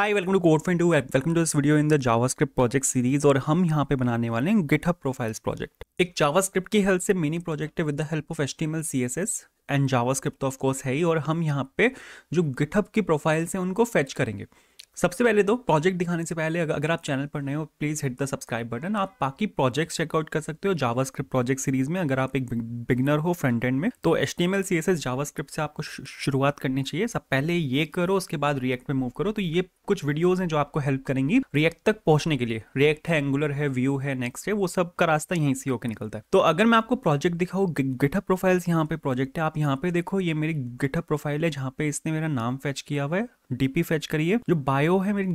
High welcome to code fan welcome to this video in the JavaScript project series और हम यहाँ पे बनाने वाले हैं गिटहब प्रोफाइल्स प्रोजेक्ट एक जावास्क्रिप्ट की हेल्प से मिनी प्रोजेक्ट है with the help of H T M L C S S and JavaScript तो ऑफकोर्स है ही और हम यहाँ पे जो गिटहब की प्रोफाइल्स हैं उनको फेच करेंगे सबसे पहले तो प्रोजेक्ट दिखाने से पहले अगर आप चैनल पर नए हो please hit the subscribe button आप बाकी प्रोजेक्ट्स चेकआउट कर सकते हो जावास्क्रिप्ट प्रोजेक्ट सीरीज में अगर आप एक बिगनर हो फ्रंट एंड में तो एच टी जावास्क्रिप्ट से आपको शुरुआत करनी चाहिए सब पहले ये करो उसके बाद रिएक्ट में मूव करो तो ये कुछ वीडियोज हैं जो आपको हेल्प करेंगी रिएक्ट तक पहुंचने के लिए रिएक्ट है एंगुलर है व्यू है नेक्स्ट है वो सब का रास्ता यहीं से होकर निकलता है तो अगर मैं आपको प्रोजेक्ट दिखाऊँ गिटअप प्रोफाइल्स यहाँ पे प्रोजेक्ट है आप यहाँ पे देखो ये मेरी गिठप प्रोफाइल है जहाँ पे इसने मेरा नाम फैच किया हुआ है डीपी फेच करिए जो बायो है मेरी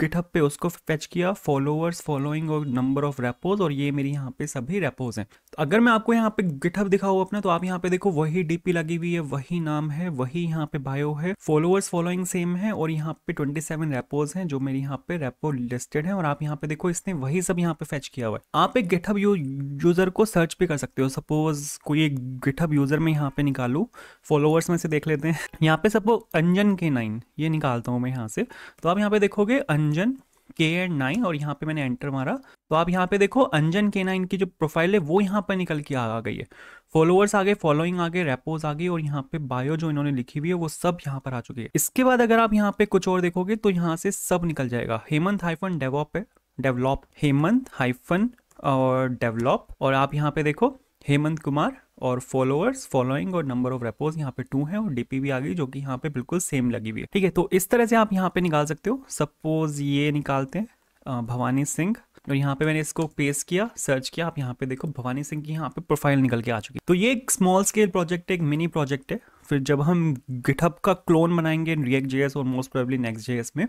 गिटहब पे उसको फेच किया फॉलोअर्स फॉलोइंग और नंबर ऑफ रेपोज और ये मेरी यहाँ पे सभी रेपोज हैं तो अगर मैं आपको यहाँ पे गिटहब दिखाऊँ अपना तो आप यहाँ पे देखो वही डीपी लगी हुई है वही नाम है वही यहाँ पे बायो है फॉलोअर्स फॉलोइंग सेम है और यहाँ पे ट्वेंटी सेवन रेपोज है जो मेरी यहाँ पे रेपो लिस्टेड है और आप यहाँ पे देखो इसने वही सब यहाँ पे फेच किया हुआ है आप एक गिटहब यूजर को सर्च भी कर सकते हो सपोज कोई एक गिटहब यूजर में यहाँ पे निकालू फॉलोअर्स में से देख लेते हैं यहाँ पे सपोज अंजन के नाइन ये निकालता हूँ मैं यहाँ से तो आप यहाँ पे देखोगे अंजन के एंड नाइन और यहाँ पे मैंने एंटर मारा तो आप यहाँ पे देखो अंजन के नाइन की जो प्रोफाइल है वो यहाँ पर निकल के आ गई है फॉलोअर्स आ गए फॉलोइंग आ गए रेपोज आ गई और यहाँ पे बायो जो इन्होंने लिखी हुई है वो सब यहाँ पर आ चुकी है इसके बाद अगर आप यहाँ पे कुछ और देखोगे तो यहाँ से सब निकल जाएगा हेमंत हाइफन डेवलप है डेवलप हेमंत हाइफन और डेवलप और आप यहाँ पे देखो हेमंत कुमार और फॉलोअर्स फॉलोइंग और नंबर ऑफ रेपोज यहाँ पे टू है और डीपी भी आ गई जो कि यहाँ पे बिल्कुल सेम लगी हुई है ठीक है तो इस तरह से आप यहाँ पे निकाल सकते हो सपोज ये निकालते हैं भवानी सिंह और तो यहाँ पे मैंने इसको पेस किया सर्च किया आप यहाँ पे देखो भवानी सिंह की यहाँ पे प्रोफाइल निकल के आ चुकी तो ये एक स्मॉल स्केल प्रोजेक्ट है एक मिनी प्रोजेक्ट है फिर जब हम गिटहब का क्लोन बनाएंगे रिएक्ट जेएस और मोस्ट प्रोबेबली नेक्स्ट जेएस में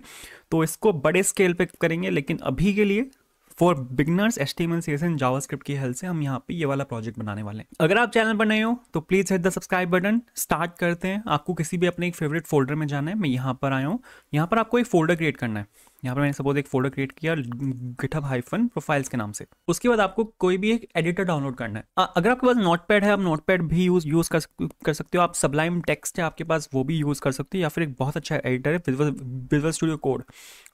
तो इसको बड़े स्केल पे करेंगे लेकिन अभी के लिए for beginners H T M L C S S जावा स्क्रिप्ट की हेल्प से हम यहाँ पे ये वाला प्रोजेक्ट बनाने वाले हैं अगर आप चैनल पर नए हो तो please hit the subscribe button start करते हैं आपको किसी भी अपने एक फेवरेट फोल्डर में जाना है मैं यहाँ पर आया हूँ यहाँ पर आपको एक फोल्डर क्रिएट करना है यहाँ पर मैंने सपोज एक फोल्डर क्रिएट किया गिटअप हाइफन प्रोफाइल्स के नाम से उसके बाद आपको कोई भी एक एडिटर डाउनलोड करना है आ, अगर आपके पास नोट पैड है आप नोट पैड भी यूज यूज कर, कर सकते हो आप सबलाइम टेक्स्ट है आपके पास वो भी यूज कर सकते हो या फिर एक बहुत अच्छा एडिटर है विजुअल स्टूडियो कोड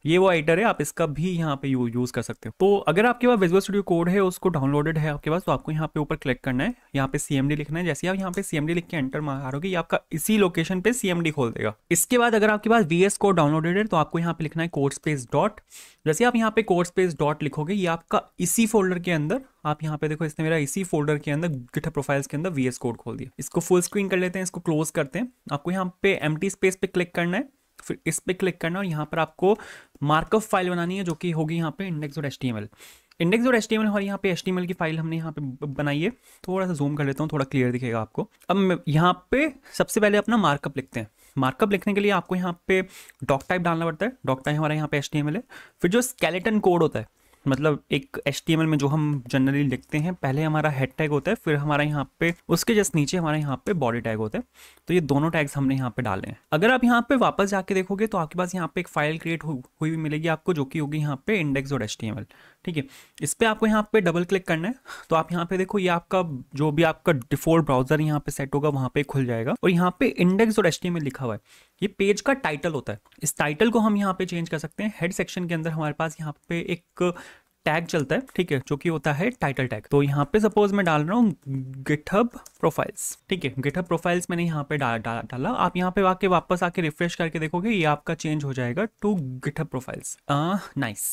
ये वो एडिटर है आप इसका भी यहाँ पे यू, यूज कर सकते हो तो अगर आपके पास विजुअल स्टूडियो कोड है उसको डाउनलोडेड है आपके पास तो आपको यहाँ पे ऊपर क्लिक करना है यहाँ पे सीएमडी लिखना है जैसे आप यहाँ पे सीएमडी लिख के एंटर मारोगे ये आपका इसी लोकेशन पे सीएमडी खोल देगा इसके बाद अगर आपके पास वीएस कोड डाउनलोडेड है तो आपको यहाँ पे लिखना है कोड स्पेस स्पेस डॉट जैसे आप यहाँ पे कोड स्पेस डॉट लिखोगे ये आपका इसी फोल्डर के अंदर आप यहाँ पे देखो इसने मेरा इसी फोल्डर के अंदर गिटहब प्रोफाइल्स के अंदर वीएस कोड खोल दिया इसको फुल स्क्रीन कर लेते हैं इसको क्लोज करते हैं आपको यहाँ पे एम स्पेस पे क्लिक करना है फिर इस पर क्लिक करना और यहाँ पर आपको मार्कअप फाइल बनानी है जो कि होगी यहाँ पे इंडेक्स और एच इंडेक्स और एस टी एम एल और यहाँ पे एस टी एम एल की फाइल हमने यहाँ पे बनाई है थोड़ा सा जूम कर लेता हूँ थोड़ा क्लियर दिखेगा आपको अब यहाँ पे सबसे पहले अपना मार्कअप लिखते हैं मार्कअप लिखने के लिए आपको यहाँ पे डॉक टाइप डालना पड़ता है डॉक टाइप हमारे यहाँ पे एच है फिर जो स्केलेटन कोड होता है मतलब एक एच में जो हम जनरली लिखते हैं पहले हमारा हेड टैग होता है फिर हमारा यहाँ पे उसके जस्ट नीचे हमारे यहाँ पे बॉडी टैग होता है तो ये दोनों टैग्स हमने यहाँ पे डाले हैं अगर आप यहाँ पे वापस जाके देखोगे तो आपके पास यहाँ पे एक फाइल क्रिएट हुई मिलेगी आपको जो कि होगी यहाँ पे इंडेक्स और एच ठीक है इस पर आपको यहाँ पे डबल क्लिक करना है तो आप यहाँ पे देखो ये आपका जो भी आपका डिफॉल्ट ब्राउजर यहाँ पे सेट होगा वहाँ पे खुल जाएगा और यहाँ पे इंडेक्स और एच लिखा हुआ है ये पेज का टाइटल होता है इस टाइटल को हम यहाँ पे चेंज कर सकते हैं हेड सेक्शन के अंदर हमारे पास यहाँ पे एक टैग चलता है ठीक है जो कि होता है टाइटल टैग तो यहाँ पे सपोज मैं डाल रहा हूँ गिटहब प्रोफाइल्स ठीक है गिटहब प्रोफाइल्स मैंने यहाँ पे डाला डा, डा, डा, आप यहाँ पे आके वापस आके रिफ्रेश करके देखोगे ये आपका चेंज हो जाएगा टू गिटहब प्रोफाइल्स नाइस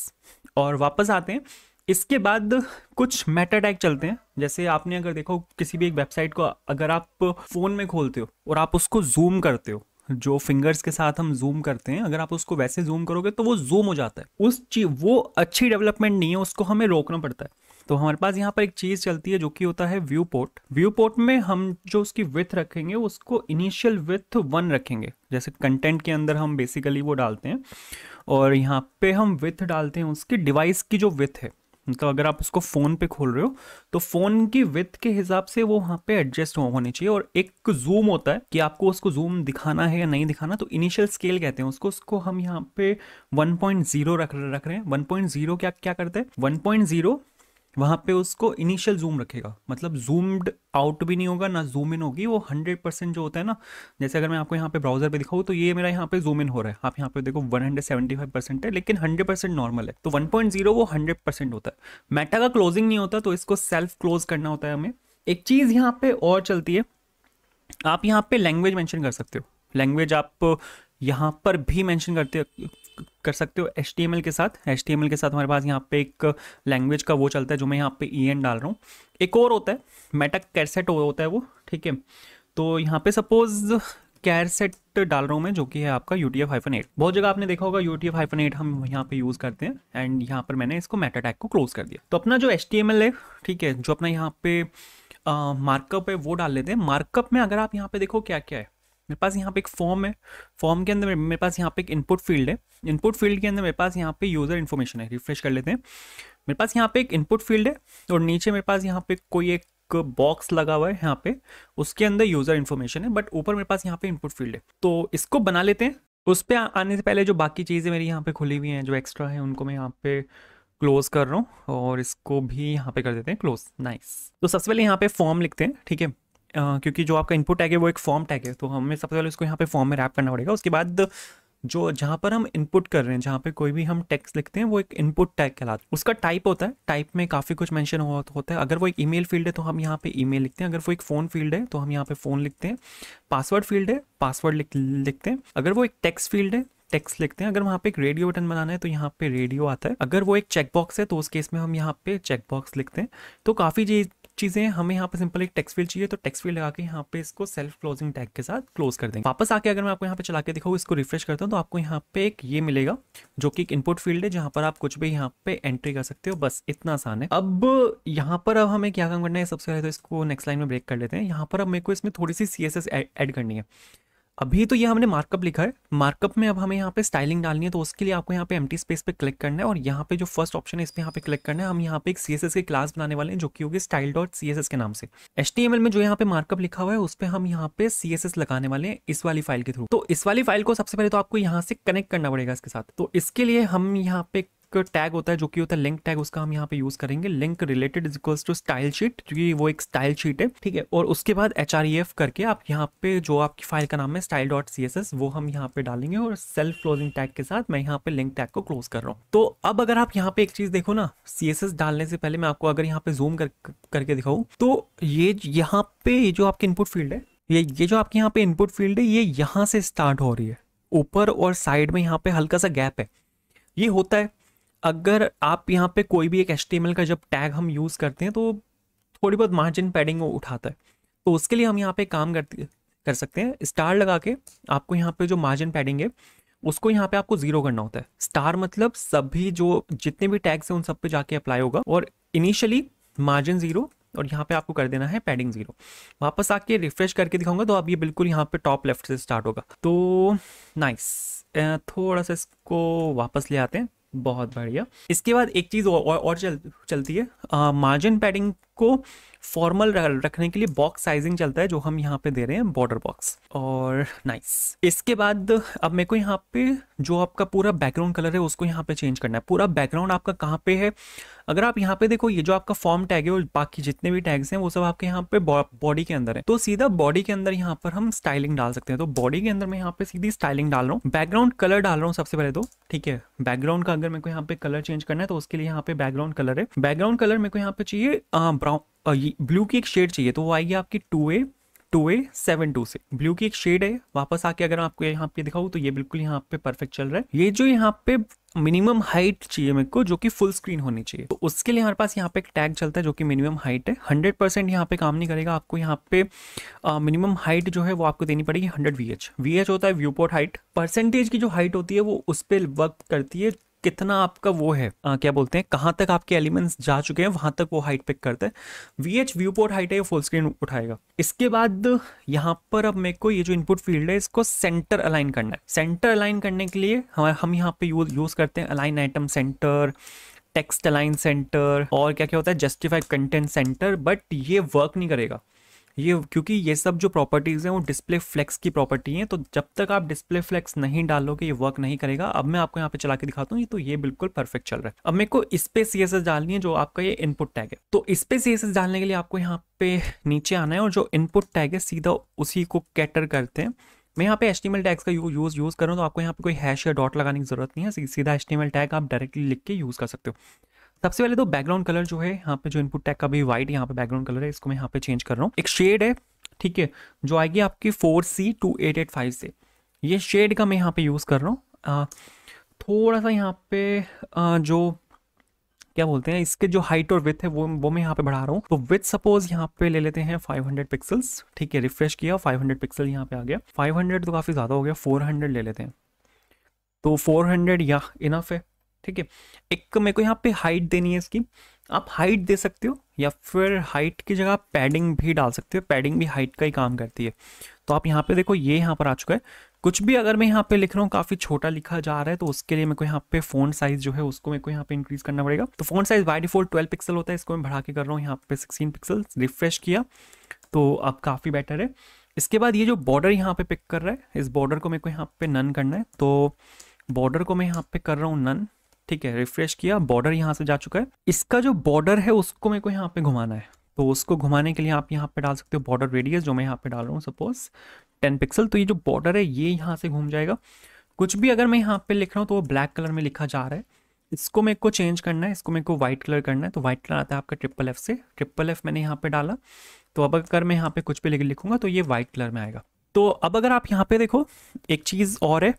और वापस आते हैं इसके बाद कुछ मेटा टैग चलते हैं जैसे आपने अगर देखो किसी भी एक वेबसाइट को अगर आप फ़ोन में खोलते हो और आप उसको जूम करते हो जो फिंगर्स के साथ हम जूम करते हैं अगर आप उसको वैसे जूम करोगे तो वो जूम हो जाता है उस चीज वो अच्छी डेवलपमेंट नहीं है उसको हमें रोकना पड़ता है तो हमारे पास यहाँ पर एक चीज़ चलती है जो कि होता है व्यू पोर्ट व्यू पोर्ट में हम जो उसकी विथ रखेंगे उसको इनिशियल विथ वन रखेंगे जैसे कंटेंट के अंदर हम बेसिकली वो डालते हैं और यहाँ पे हम विथ डालते हैं उसकी डिवाइस की जो विथ है मतलब अगर आप उसको फ़ोन पे खोल रहे हो तो फ़ोन की विथ के हिसाब से वो वहाँ पे एडजस्ट हो, होने चाहिए और एक जूम होता है कि आपको उसको जूम दिखाना है या नहीं दिखाना तो इनिशियल स्केल कहते हैं उसको उसको हम यहाँ पे 1.0 रख रख रहे हैं 1.0 क्या क्या करते हैं 1.0 वहाँ पे उसको इनिशियल जूम रखेगा मतलब जूम्ड आउट भी नहीं होगा ना जूम इन होगी वो हंड्रेड परसेंट जो होता है ना जैसे अगर मैं आपको यहाँ पे ब्राउजर पे दिखाऊँ तो ये मेरा यहाँ पे जूम इन हो रहा है आप यहाँ पे देखो one hundred seventy five percent है लेकिन हंड्रेड परसेंट नॉर्मल है तो वन पॉइंट जीरो वो हंड्रेड परसेंट होता है मेटा का क्लोजिंग नहीं होता तो इसको सेल्फ क्लोज करना होता है हमें एक चीज़ यहाँ पे और चलती है आप यहाँ पे लैंग्वेज मैंशन कर सकते हो लैंग्वेज आप यहाँ पर भी मैंशन करते कर सकते हो एच के साथ एच के साथ हमारे पास यहाँ पे एक लैंग्वेज का वो चलता है जो मैं यहाँ पे ई e एन डाल रहा हूँ एक और होता है मेटा कैरसेट होता है वो ठीक है तो यहाँ पे सपोज कैरसेट डाल रहा हूँ मैं जो कि है आपका यू टी एफ एट बहुत जगह आपने देखा होगा यू टी एफ एट हम यहाँ पे यूज़ करते हैं एंड यहाँ पर मैंने इसको मेटा टैग को क्लोज कर दिया तो अपना जो एच टी एम एल है ठीक है जो अपना यहाँ पे मार्कअप uh, है वो डाल लेते हैं मार्कअप में अगर आप यहाँ पे देखो क्या क्या है मेरे पास यहाँ पे एक फॉर्म है फॉर्म के अंदर मेरे पास यहाँ पे एक इनपुट फील्ड है इनपुट फील्ड के अंदर मेरे पास यहाँ पे यूज़र इन्फॉर्मेशन है रिफ्रेश कर लेते हैं मेरे पास यहाँ पे एक इनपुट फील्ड है और नीचे मेरे पास यहाँ पे कोई एक बॉक्स लगा हुआ है यहाँ पे उसके अंदर यूज़र इन्फॉर्मेशन है बट ऊपर मेरे पास यहाँ पे इनपुट फील्ड है तो इसको बना लेते हैं उस पर आने से पहले जो बाकी चीज़ें मेरी यहाँ पे खुली हुई हैं जो एक्स्ट्रा हैं उनको मैं यहाँ पे क्लोज कर रहा हूँ और इसको भी यहाँ पे कर देते हैं क्लोज नाइस तो सबसे पहले यहाँ पे फॉर्म लिखते हैं ठीक है क्योंकि जो आपका इनपुट टैग है वो एक फॉर्म टैग है तो हमें सबसे पहले उसको यहाँ पे फॉर्म में रैप करना पड़ेगा उसके बाद जो जहाँ पर हम इनपुट कर रहे हैं जहाँ पे कोई भी हम टेक्स्ट लिखते हैं वो एक इनपुट टैग कहलाता है उसका टाइप होता है टाइप में काफ़ी कुछ मेंशन हुआ होता है अगर वो एक ईमेल फील्ड है तो हम यहाँ पे ईमेल लिखते हैं अगर वो एक फ़ोन फील्ड है तो हम यहाँ पे फ़ोन लिखते हैं पासवर्ड फील्ड है पासवर्ड लिख लिखते हैं अगर वो एक टैक्स फील्ड है टेक्स लिखते हैं अगर वहाँ पे एक रेडियो बटन बनाना है तो यहाँ पे रेडियो आता है अगर वो एक चेकबॉक्स है तो उस केस में हम यहाँ पे चेकबॉक्स लिखते हैं तो काफ़ी चीज़ें हमें यहाँ पे सिंपल एक टेक्स फील्ड चाहिए तो टेक्स फील्ड लगा के यहाँ पे इसको सेल्फ क्लोजिंग टैग के साथ क्लोज कर देंगे वापस आके अगर मैं आपको यहाँ पे चला के दिखाऊँ इसको रिफ्रेश करता हूँ तो आपको यहाँ पे एक ये मिलेगा जो कि एक इनपुट फील्ड है जहाँ पर आप कुछ भी यहाँ पे एंट्री कर सकते हो बस इतना आसान है अब यहाँ पर अब हमें क्या काम करना है सबसे पहले तो इसको नेक्स्ट लाइन में ब्रेक कर लेते हैं यहाँ पर अब मेरे को इसमें थोड़ी सी सी एड करनी है अभी तो ये हमने मार्कअप लिखा है मार्कअप में अब हमें यहाँ पे स्टाइलिंग डालनी है तो उसके लिए आपको यहाँ पे एम्प्टी स्पेस पे क्लिक करना है और यहाँ पे जो फर्स्ट ऑप्शन है इस पर यहाँ पे क्लिक करना है हम यहाँ पे एक सी की क्लास बनाने वाले हैं जो कि होगी स्टाइल डॉट सी के नाम से एच में जो यहाँ पे मार्कअप लिखा हुआ है उस पर हम यहाँ पे सी लगाने वाले हैं इस वाली फाइल के थ्रू तो इस वाली फाइल को सबसे पहले तो आपको यहाँ से कनेक्ट करना पड़ेगा इसके साथ तो इसके लिए हम यहाँ पे एक टैग होता है जो कि होता है लिंक टैग उसका हम यहाँ पे यूज करेंगे link related is equals to style sheet क्योंकि वो एक स्टाइल शीट है ठीक है और उसके बाद एच e करके आप यहाँ पे जो आपकी फाइल का नाम है style dot C S S वो हम यहाँ पे डालेंगे और सेल्फ क्लोजिंग टैग के साथ मैं यहाँ पे लिंक टैग को क्लोज कर रहा हूँ तो अब अगर आप यहाँ पे एक चीज देखो ना सी एस एस डालने से पहले मैं आपको अगर यहाँ पे जूम कर, करके दिखाऊँ तो ये यहाँ पे जो आपकी इनपुट फील्ड है ये ये जो आपके यहाँ पे इनपुट फील्ड है ये यहाँ से स्टार्ट हो रही है ऊपर और साइड में यहाँ पे हल्का सा गैप है ये होता है अगर आप यहाँ पे कोई भी एक एच का जब टैग हम यूज़ करते हैं तो थोड़ी बहुत मार्जिन पैडिंग उठाता है तो उसके लिए हम यहाँ पे काम कर कर सकते हैं स्टार लगा के आपको यहाँ पे जो मार्जिन पैडिंग है उसको यहाँ पे आपको जीरो करना होता है स्टार मतलब सभी जो जितने भी टैग्स हैं उन सब पे जाके अप्लाई होगा और इनिशियली मार्जिन जीरो और यहाँ पे आपको कर देना है पैडिंग जीरो वापस आके रिफ्रेश करके दिखाऊंगा तो अब ये बिल्कुल यहाँ पे टॉप लेफ्ट से स्टार्ट होगा तो नाइस थोड़ा सा इसको वापस ले आते हैं बहुत बढ़िया इसके बाद एक चीज़ और, और चल चलती है मार्जिन पैडिंग इसको फॉर्मल रखने के लिए बॉक्स साइजिंग चलता है जो हम यहाँ पे दे रहे हैं बॉर्डर बॉक्स और नाइस इसके बाद अब मेरे को यहाँ पे जो आपका पूरा बैकग्राउंड कलर है उसको यहाँ पे चेंज करना है पूरा बैकग्राउंड आपका कहाँ पे है अगर आप यहाँ पे देखो ये जो आपका फॉर्म टैग है और बाकी जितने भी टैग्स हैं वो सब आपके यहाँ पे बॉडी के अंदर है तो सीधा बॉडी के अंदर यहाँ पर हम स्टाइलिंग डाल सकते हैं तो बॉडी के अंदर मैं यहाँ पे सीधी स्टाइलिंग डाल रहा हूँ बैकग्राउंड कलर डाल रहा हूँ सबसे पहले तो ठीक है बैकग्राउंड का अगर मेरे को यहाँ पे कलर चेंज करना है तो उसके लिए यहाँ पे बैकग्राउंड कलर है बैकग्राउंड कलर मेरे को यहाँ पे चाहिए ब्राउन ब्राउन ब्लू की एक शेड चाहिए तो वो आएगी आपकी two A two A seven two से ब्लू की एक शेड है वापस आके अगर आपको यहाँ पे दिखाऊँ तो ये बिल्कुल यहाँ पे परफेक्ट चल रहा है ये जो यहाँ पे मिनिमम हाइट चाहिए मेरे को जो कि फुल स्क्रीन होनी चाहिए तो उसके लिए हमारे पास यहाँ पे एक टैग चलता है जो कि मिनिमम हाइट है हंड्रेड परसेंट यहाँ पे काम नहीं करेगा आपको यहाँ पे मिनिमम हाइट जो है वो आपको देनी पड़ेगी hundred V H V H होता है व्यू पोर्ट हाइट परसेंटेज की जो हाइट होती है वो उस पर वर्क करती है कितना आपका वो है आ, क्या बोलते हैं कहाँ तक आपके एलिमेंट्स जा चुके हैं वहाँ तक वो हाइट पिक करते हैं V H viewport height है ये फुल स्क्रीन उठाएगा इसके बाद यहाँ पर अब मेरे को ये जो इनपुट फील्ड है इसको सेंटर अलाइन करना है सेंटर अलाइन करने के लिए हम हम यहाँ पे यूज़ करते हैं align item centre text align centre और क्या क्या होता है जस्टिफाइड कंटेंट सेंटर बट ये वर्क नहीं करेगा ये क्योंकि ये सब जो प्रॉपर्टीज़ हैं वो डिस्प्ले फ्लेक्स की प्रॉपर्टी हैं तो जब तक आप डिस्प्ले फ्लेक्स नहीं डालोगे ये वर्क नहीं करेगा अब मैं आपको यहाँ पे चला के दिखाता हूँ तो ये बिल्कुल परफेक्ट चल रहा है अब मेरे को इस पे एस डालनी है जो आपका ये इनपुट टैग है तो इस पे सी डालने के लिए आपको यहाँ पे नीचे आना है और जो इनपुट टैग है सीधा उसी को कैटर करते हैं मैं यहाँ पे एच टैग्स का यूज़ यूज़ करूँ तो आपको यहाँ पे कोई हैश या डॉट लगाने की जरूरत नहीं है सीधा एच टैग आप डायरेक्टली लिख के यूज़ कर सकते हो सबसे पहले तो बैकग्राउंड कलर जो है यहाँ पे जो इनपुट टैग का भी व्हाइट यहाँ पे बैकग्राउंड कलर है इसको मैं यहाँ पे चेंज कर रहा हूँ एक शेड है ठीक है जो आएगी आपकी four C two eight eight five से ये शेड का मैं यहाँ पे यूज़ कर रहा हूँ थोड़ा सा यहाँ पे आ, जो क्या बोलते हैं इसके जो हाइट और विथ है वो वो मैं यहाँ पे बढ़ा रहा हूँ तो विथ सपोज यहाँ पे ले लेते हैं 500 पिक्सल्स ठीक है रिफ्रेश किया 500 पिक्सल यहाँ पे आ गया 500 तो काफ़ी ज़्यादा हो गया 400 ले लेते हैं तो 400 या इनफ है ठीक है एक मेरे को यहाँ पे हाइट देनी है इसकी आप हाइट दे सकते हो या फिर हाइट की जगह आप पैडिंग भी डाल सकते हो पैडिंग भी हाइट का ही काम करती है तो आप यहाँ पे देखो ये यहाँ पर आ चुका है कुछ भी अगर मैं यहाँ पे लिख रहा हूँ काफ़ी छोटा लिखा जा रहा है तो उसके लिए मेरे को यहाँ पे फोन साइज जो है उसको मेरे को यहाँ पे इंक्रीज करना पड़ेगा तो font size by default twelve pixel होता है इसको मैं बढ़ा के कर रहा हूँ यहाँ पे सिक्सटीन पिक्सल रिफ्रेश किया तो अब काफ़ी बेटर है इसके बाद ये जो बॉर्डर यहाँ पे पिक कर रहा है इस बॉर्डर को मेरे को यहाँ पे नन करना है तो बॉर्डर को मैं यहाँ पे कर रहा हूँ नन ठीक है रिफ्रेश किया बॉर्डर यहाँ से जा चुका है इसका जो बॉर्डर है उसको मेरे को यहाँ पे घुमाना है तो उसको घुमाने के लिए आप यहाँ पे डाल सकते हो बॉर्डर रेडियस जो मैं यहाँ पे डाल रहा हूँ सपोज टेन पिक्सल तो ये जो बॉर्डर है ये यहाँ से घूम जाएगा कुछ भी अगर मैं यहाँ पे लिख रहा हूँ तो वो ब्लैक कलर में लिखा जा रहा है इसको मेरे को चेंज करना है इसको मेरे को व्हाइट कलर करना है तो व्हाइट कलर आता है आपका ट्रिपल एफ से ट्रिपल एफ मैंने यहाँ पे डाला तो अब अगर मैं यहाँ पे कुछ भी लिखूंगा तो ये व्हाइट कलर में आएगा तो अब अगर आप यहाँ पे देखो एक चीज़ और है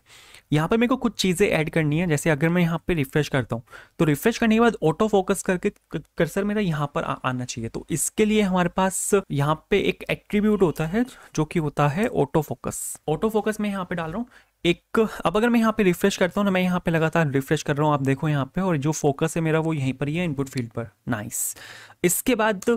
यहाँ पर मेरे को कुछ चीज़ें ऐड करनी है जैसे अगर मैं यहाँ पे रिफ़्रेश करता हूँ तो रिफ़्रेश करने के बाद ऑटो फोकस करके कर्सर मेरा यहाँ पर आ, आना चाहिए तो इसके लिए हमारे पास यहाँ पे एक एट्रीब्यूट होता है जो कि होता है ऑटो फोकस ऑटो फोकस मैं यहाँ पे डाल रहा हूँ एक अब अगर मैं यहाँ पे रिफ्रेश करता हूँ ना मैं यहाँ पे लगातार रिफ्रेश कर रहा हूँ आप देखो यहाँ पे और जो फोकस है मेरा वो यहीं पर ही है इनपुट फील्ड पर नाइस इसके बाद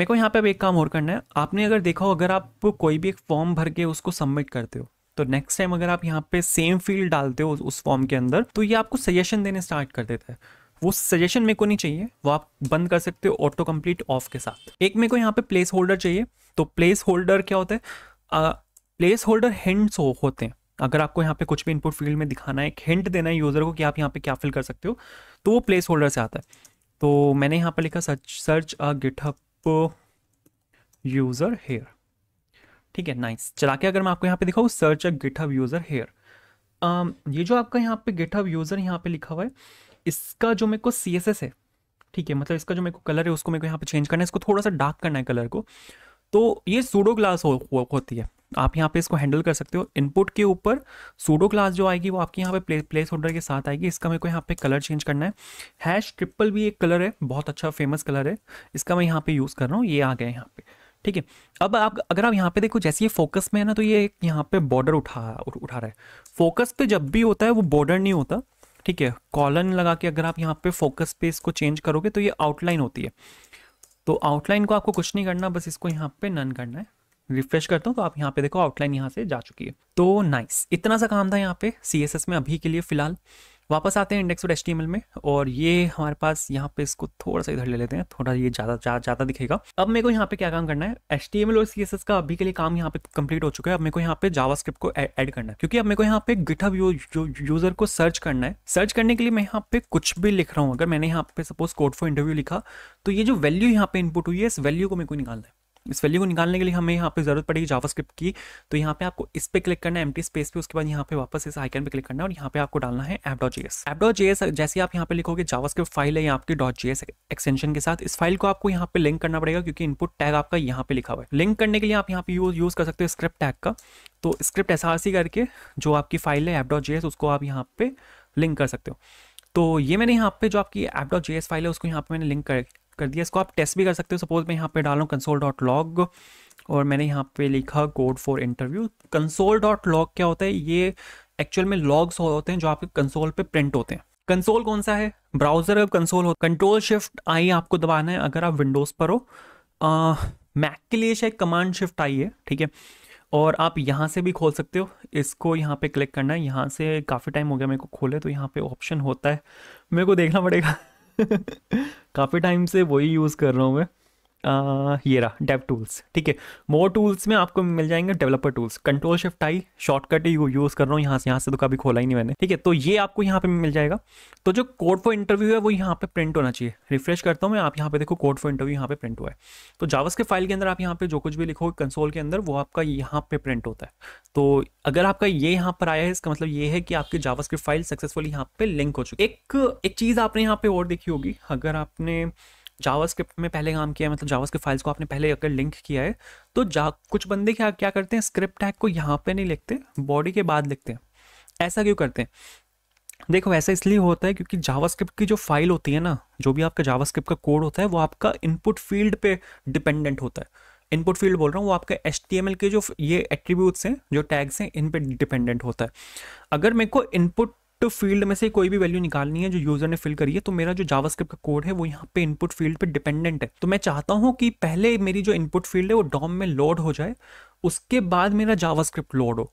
મેકો યહાં પે એક કામ ઓર કરના હે આપને અગર દેખા હો અગર આપ કોઈ ભી એક ફોર્મ ભર કે ઉસકો સબમિટ કરતે હો તો નેક્સ્ટ ટાઈમ અગર આપ યહાં પે સેમ ફીલ્ડ ડાલતે હો ઉસ ફોર્મ કે અંદર તો યે આપકો સજેશન દેને સ્ટાર્ટ કર દેતા હે વો સજેશન મેકો ની જોઈએ વો આપ બંધ કર سکتے હો ઓટો કમ્પલીટ ઓફ કે સાથ એક મેકો યહાં પે પ્લેસહોલ્ડર જોઈએ તો પ્લેસહોલ્ડર ક્યા હોતે હ પ્લેસહોલ્ડર હિન્ટ સો હોતે અગર આપકો યહાં પે કુછ ભી ઇનપુટ ફીલ્ડ મે દિખાના હે એક હિન્ટ દેના હે યુઝર કો કે આપ યહાં પે ક્યા ફિલ કર સકતે હો તો વો પ્લેસહોલ્ડર સે aata હે તો મેને યહાં પે لکھا search search a GitHub user here ठीक है नाइस चला के अगर मैं आपको यहाँ पे दिखाऊँ search a GitHub user here ये जो आपका यहाँ पे गिटहब यूजर यहाँ पे लिखा हुआ है इसका जो मेरे को सी है ठीक है मतलब इसका जो मेरे को कलर है उसको मेरे को यहाँ पे चेंज करना है इसको थोड़ा सा डार्क करना है कलर को तो ये सूडो ग्लास हो, हो, होती है आप यहाँ पे इसको हैंडल कर सकते हो इनपुट के ऊपर सूडो ग्लास जो आएगी वो आपके यहाँ पे प्ले प्लेस होल्डर के साथ आएगी इसका मेरे को यहाँ पे कलर चेंज करना है हैश ट्रिपल भी एक कलर है बहुत अच्छा फेमस कलर है इसका मैं यहाँ पे यूज़ कर रहा हूँ ये आ गया यहाँ पे ठीक है अब आप अगर आप यहाँ पे देखो जैसे ये फोकस में है ना तो ये यहाँ पे बॉर्डर उठा उठा रहा है फोकस पे जब भी होता है वो बॉर्डर नहीं होता ठीक है कॉलन लगा के अगर आप यहाँ पे फोकस पे इसको चेंज करोगे तो ये आउटलाइन होती है तो आउटलाइन को आपको कुछ नहीं करना बस इसको यहाँ पे नन करना है रिफ्रेश करता हूँ तो आप यहाँ पे देखो आउटलाइन यहाँ से जा चुकी है तो नाइस इतना सा काम था यहाँ पे सी में अभी के लिए फिलहाल वापस आते हैं इंडेक्स और एच में और ये हमारे पास यहाँ पे इसको थोड़ा सा इधर ले लेते हैं थोड़ा ये ज़्यादा ज़्यादा दिखेगा अब मेरे को यहाँ पे क्या काम करना है एच और सी का अभी के लिए काम यहाँ पे कंप्लीट हो चुका है अब मेरे को यहाँ पे जावा को एड करना है क्योंकि अब मेरे को यहाँ पे यू, यूजर को सर्च करना है सर्च करने के लिए मैं यहाँ पे कुछ भी लिख रहा हूँ अगर मैंने यहाँ पे सपोज कोड फॉर इंटरव्यू लिखा तो ये जो वैल्यू यहाँ पे इनपुट हुई है इस वैल्यू को मेरे को निकालना है इस वैल्यू को निकालने के लिए हमें यहाँ पे जरूरत पड़ेगी जावास्क्रिप्ट की तो यहाँ पे आपको इस पे क्लिक करना है एम स्पेस पे उसके बाद यहाँ पे वापस इस आइकन पे क्लिक करना है और यहाँ पे आपको डालना है app dot JS app dot JS जैसे आप यहाँ पे लिखोगे जावास्क्रिप्ट फाइल है आपकी डॉट जीएस एक्सटेंशन के साथ इस फाइल को आपको यहाँ पे लिंक करना पड़ेगा क्योंकि इनपुट टैग आपका यहाँ पे लिखा हुआ है लिंक करने के लिए आप यहाँ पे यूज कर सकते हो स्क्रिप्ट टैग का तो स्क्रिप्ट एस करके जो आपकी फाइल है एप डॉट जी उसको आप यहाँ पे लिंक कर सकते हो तो ये मैंने यहाँ पे जो आपकी एप डॉट एस फाइल है उसको यहाँ पे मैंने लिंक कर कर दिया इसको आप टेस्ट भी कर सकते हो सपोज मैं यहाँ पे डालूँ कंसोल डॉट लॉग और मैंने यहाँ पे लिखा code for interview console dot log क्या होता है ये एक्चुअल में लॉग्स होते हैं जो आपके कंसोल पे प्रिंट होते हैं कंसोल कौन सा है ब्राउजर का कंसोल हो कंट्रोल शिफ्ट आई आपको दबाना है अगर आप विंडोज़ पर हो मैक के लिए शायद कमांड शिफ्ट आई है ठीक है और आप यहाँ से भी खोल सकते हो इसको यहाँ पे क्लिक करना है यहाँ से काफ़ी टाइम हो गया मेरे को खोले तो यहाँ पे ऑप्शन होता है मेरे को देखना पड़ेगा काफ़ी टाइम से वही यूज़ कर रहा हूँ मैं ये रहा डेव टूल्स ठीक है मोर टूल्स में आपको मिल जाएंगे developer tools control shift I shortcut ही यूज़ कर रहा हूँ यहाँ से यहाँ से तो कभी खोला ही नहीं मैंने ठीक है तो ये आपको यहाँ पे मिल जाएगा तो जो कोड फॉर इंटरव्यू है वो यहाँ पे प्रिंट होना चाहिए रिफ्रेश करता हूँ मैं आप यहाँ पे देखो कोड फॉर इंटरव्यू यहाँ पे प्रिंट हुआ है तो जावस के फाइल के अंदर आप यहाँ पे जो कुछ भी लिखो कंसोल के अंदर वो आपका यहाँ पे प्रिंट होता है तो अगर आपका ये यहाँ पर आया है इसका मतलब ये है कि आपकी जावस फाइल सक्सेसफुल यहाँ पे लिंक हो चुकी एक एक चीज़ आपने यहाँ पे और देखी होगी अगर आपने जावास्क्रिप्ट में पहले काम किया है मतलब जावास्क्रिप्ट फाइल्स को आपने पहले अगर लिंक किया है तो जा कुछ बंदे क्या क्या करते हैं स्क्रिप्ट टैग को यहाँ पे नहीं लिखते बॉडी के बाद लिखते हैं ऐसा क्यों करते हैं देखो ऐसा इसलिए होता है क्योंकि जावास्क्रिप्ट की जो फाइल होती है ना जो भी आपका जावास्क्रिप्ट का कोड होता है वो आपका इनपुट फील्ड पे डिपेंडेंट होता है इनपुट फील्ड बोल रहा हूँ वो आपके एच के जो ये एट्रीब्यूट्स हैं जो टैग्स हैं इन पर डिपेंडेंट होता है अगर मेरे को इनपुट तो फील्ड में से कोई भी वैल्यू निकालनी है जो यूज़र ने फिल करी है तो मेरा जो जावास्क्रिप्ट का कोड है वो यहाँ पे इनपुट फील्ड पे डिपेंडेंट है तो मैं चाहता हूँ कि पहले मेरी जो इनपुट फील्ड है वो डॉम में लोड हो जाए उसके बाद मेरा जावास्क्रिप्ट लोड हो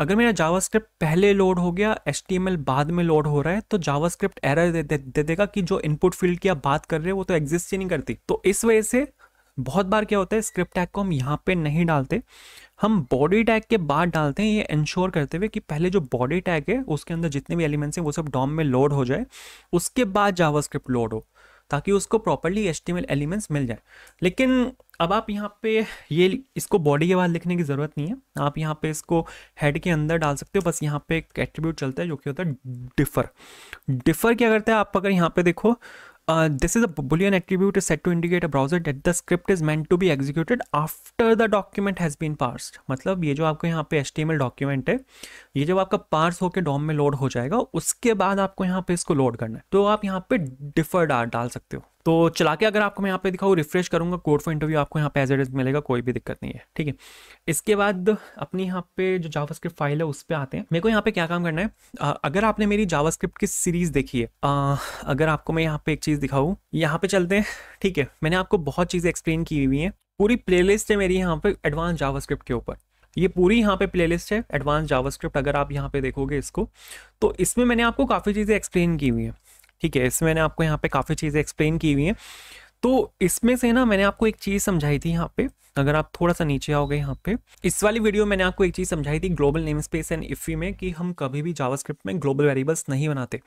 अगर मेरा जावास्क्रिप्ट पहले लोड हो गया एच बाद में लोड हो रहा है तो जावास्क्रिप्ट एरर दे, दे, दे देगा कि जो इनपुट फील्ड की आप बात कर रहे हो वो तो एग्जिस्ट ही नहीं करती तो इस वजह से बहुत बार क्या होता है स्क्रिप्ट टैग को हम यहाँ पे नहीं डालते हम बॉडी टैग के बाद डालते हैं ये इंश्योर करते हुए कि पहले जो बॉडी टैग है उसके अंदर जितने भी एलिमेंट्स हैं वो सब डॉम में लोड हो जाए उसके बाद जावास्क्रिप्ट लोड हो ताकि उसको प्रॉपरली एच एलिमेंट्स मिल जाए लेकिन अब आप यहाँ पे ये इसको बॉडी के बाद लिखने की ज़रूरत नहीं है आप यहाँ पे इसको हेड के अंदर डाल सकते हो बस यहाँ पे एक एट्रीब्यूट चलता है जो कि होता है डिफ़र डिफ़र क्या करता है आप अगर यहाँ पे देखो Uh, this is a boolean attribute is set to indicate a browser that the script is meant to be executed after the document has been parsed मतलब ये जो आपको यहाँ पे HTML डॉक्यूमेंट है ये जब आपका पार्स होकर डॉम में लोड हो जाएगा उसके बाद आपको यहाँ पे इसको लोड करना है तो आप यहाँ पे डिफर्ड आर डाल सकते हो तो चला के अगर आपको मैं यहाँ पे दिखाऊँ रिफ्रेश करूँगा कोड फॉर इंटरव्यू आपको यहाँ पे एज एड मिलेगा कोई भी दिक्कत नहीं है ठीक है इसके बाद अपनी यहाँ पे जो जावास्क्रिप्ट फाइल है उस पर आते हैं मेरे को यहाँ पे क्या काम करना है आ, अगर आपने मेरी जावास्क्रिप्ट की सीरीज़ देखी है आ, अगर आपको मैं यहाँ पे एक चीज़ दिखाऊँ यहाँ पे चलते हैं ठीक है मैंने आपको बहुत चीज़ें एक्सप्लेन की हुई हैं पूरी प्ले है मेरी यहाँ पर एडवांस जावास्क्रिप्ट के ऊपर ये पूरी यहाँ पे प्लेलिस्ट है एडवांस जावास्क्रिप्ट अगर आप यहाँ पे देखोगे इसको तो इसमें मैंने आपको काफ़ी चीज़ें एक्सप्लेन की हुई हैं ठीक है इसमें मैंने आपको यहाँ पे काफ़ी चीज़ें एक्सप्लेन की हुई हैं तो इसमें से ना मैंने आपको एक चीज़ समझाई थी यहाँ पे अगर आप थोड़ा सा नीचे आओगे यहाँ पे इस वाली वीडियो मैंने आपको एक चीज़ समझाई थी global name space and IIFE में कि हम कभी भी जावास्क्रिप्ट में ग्लोबल वेरिएबल्स नहीं बनाते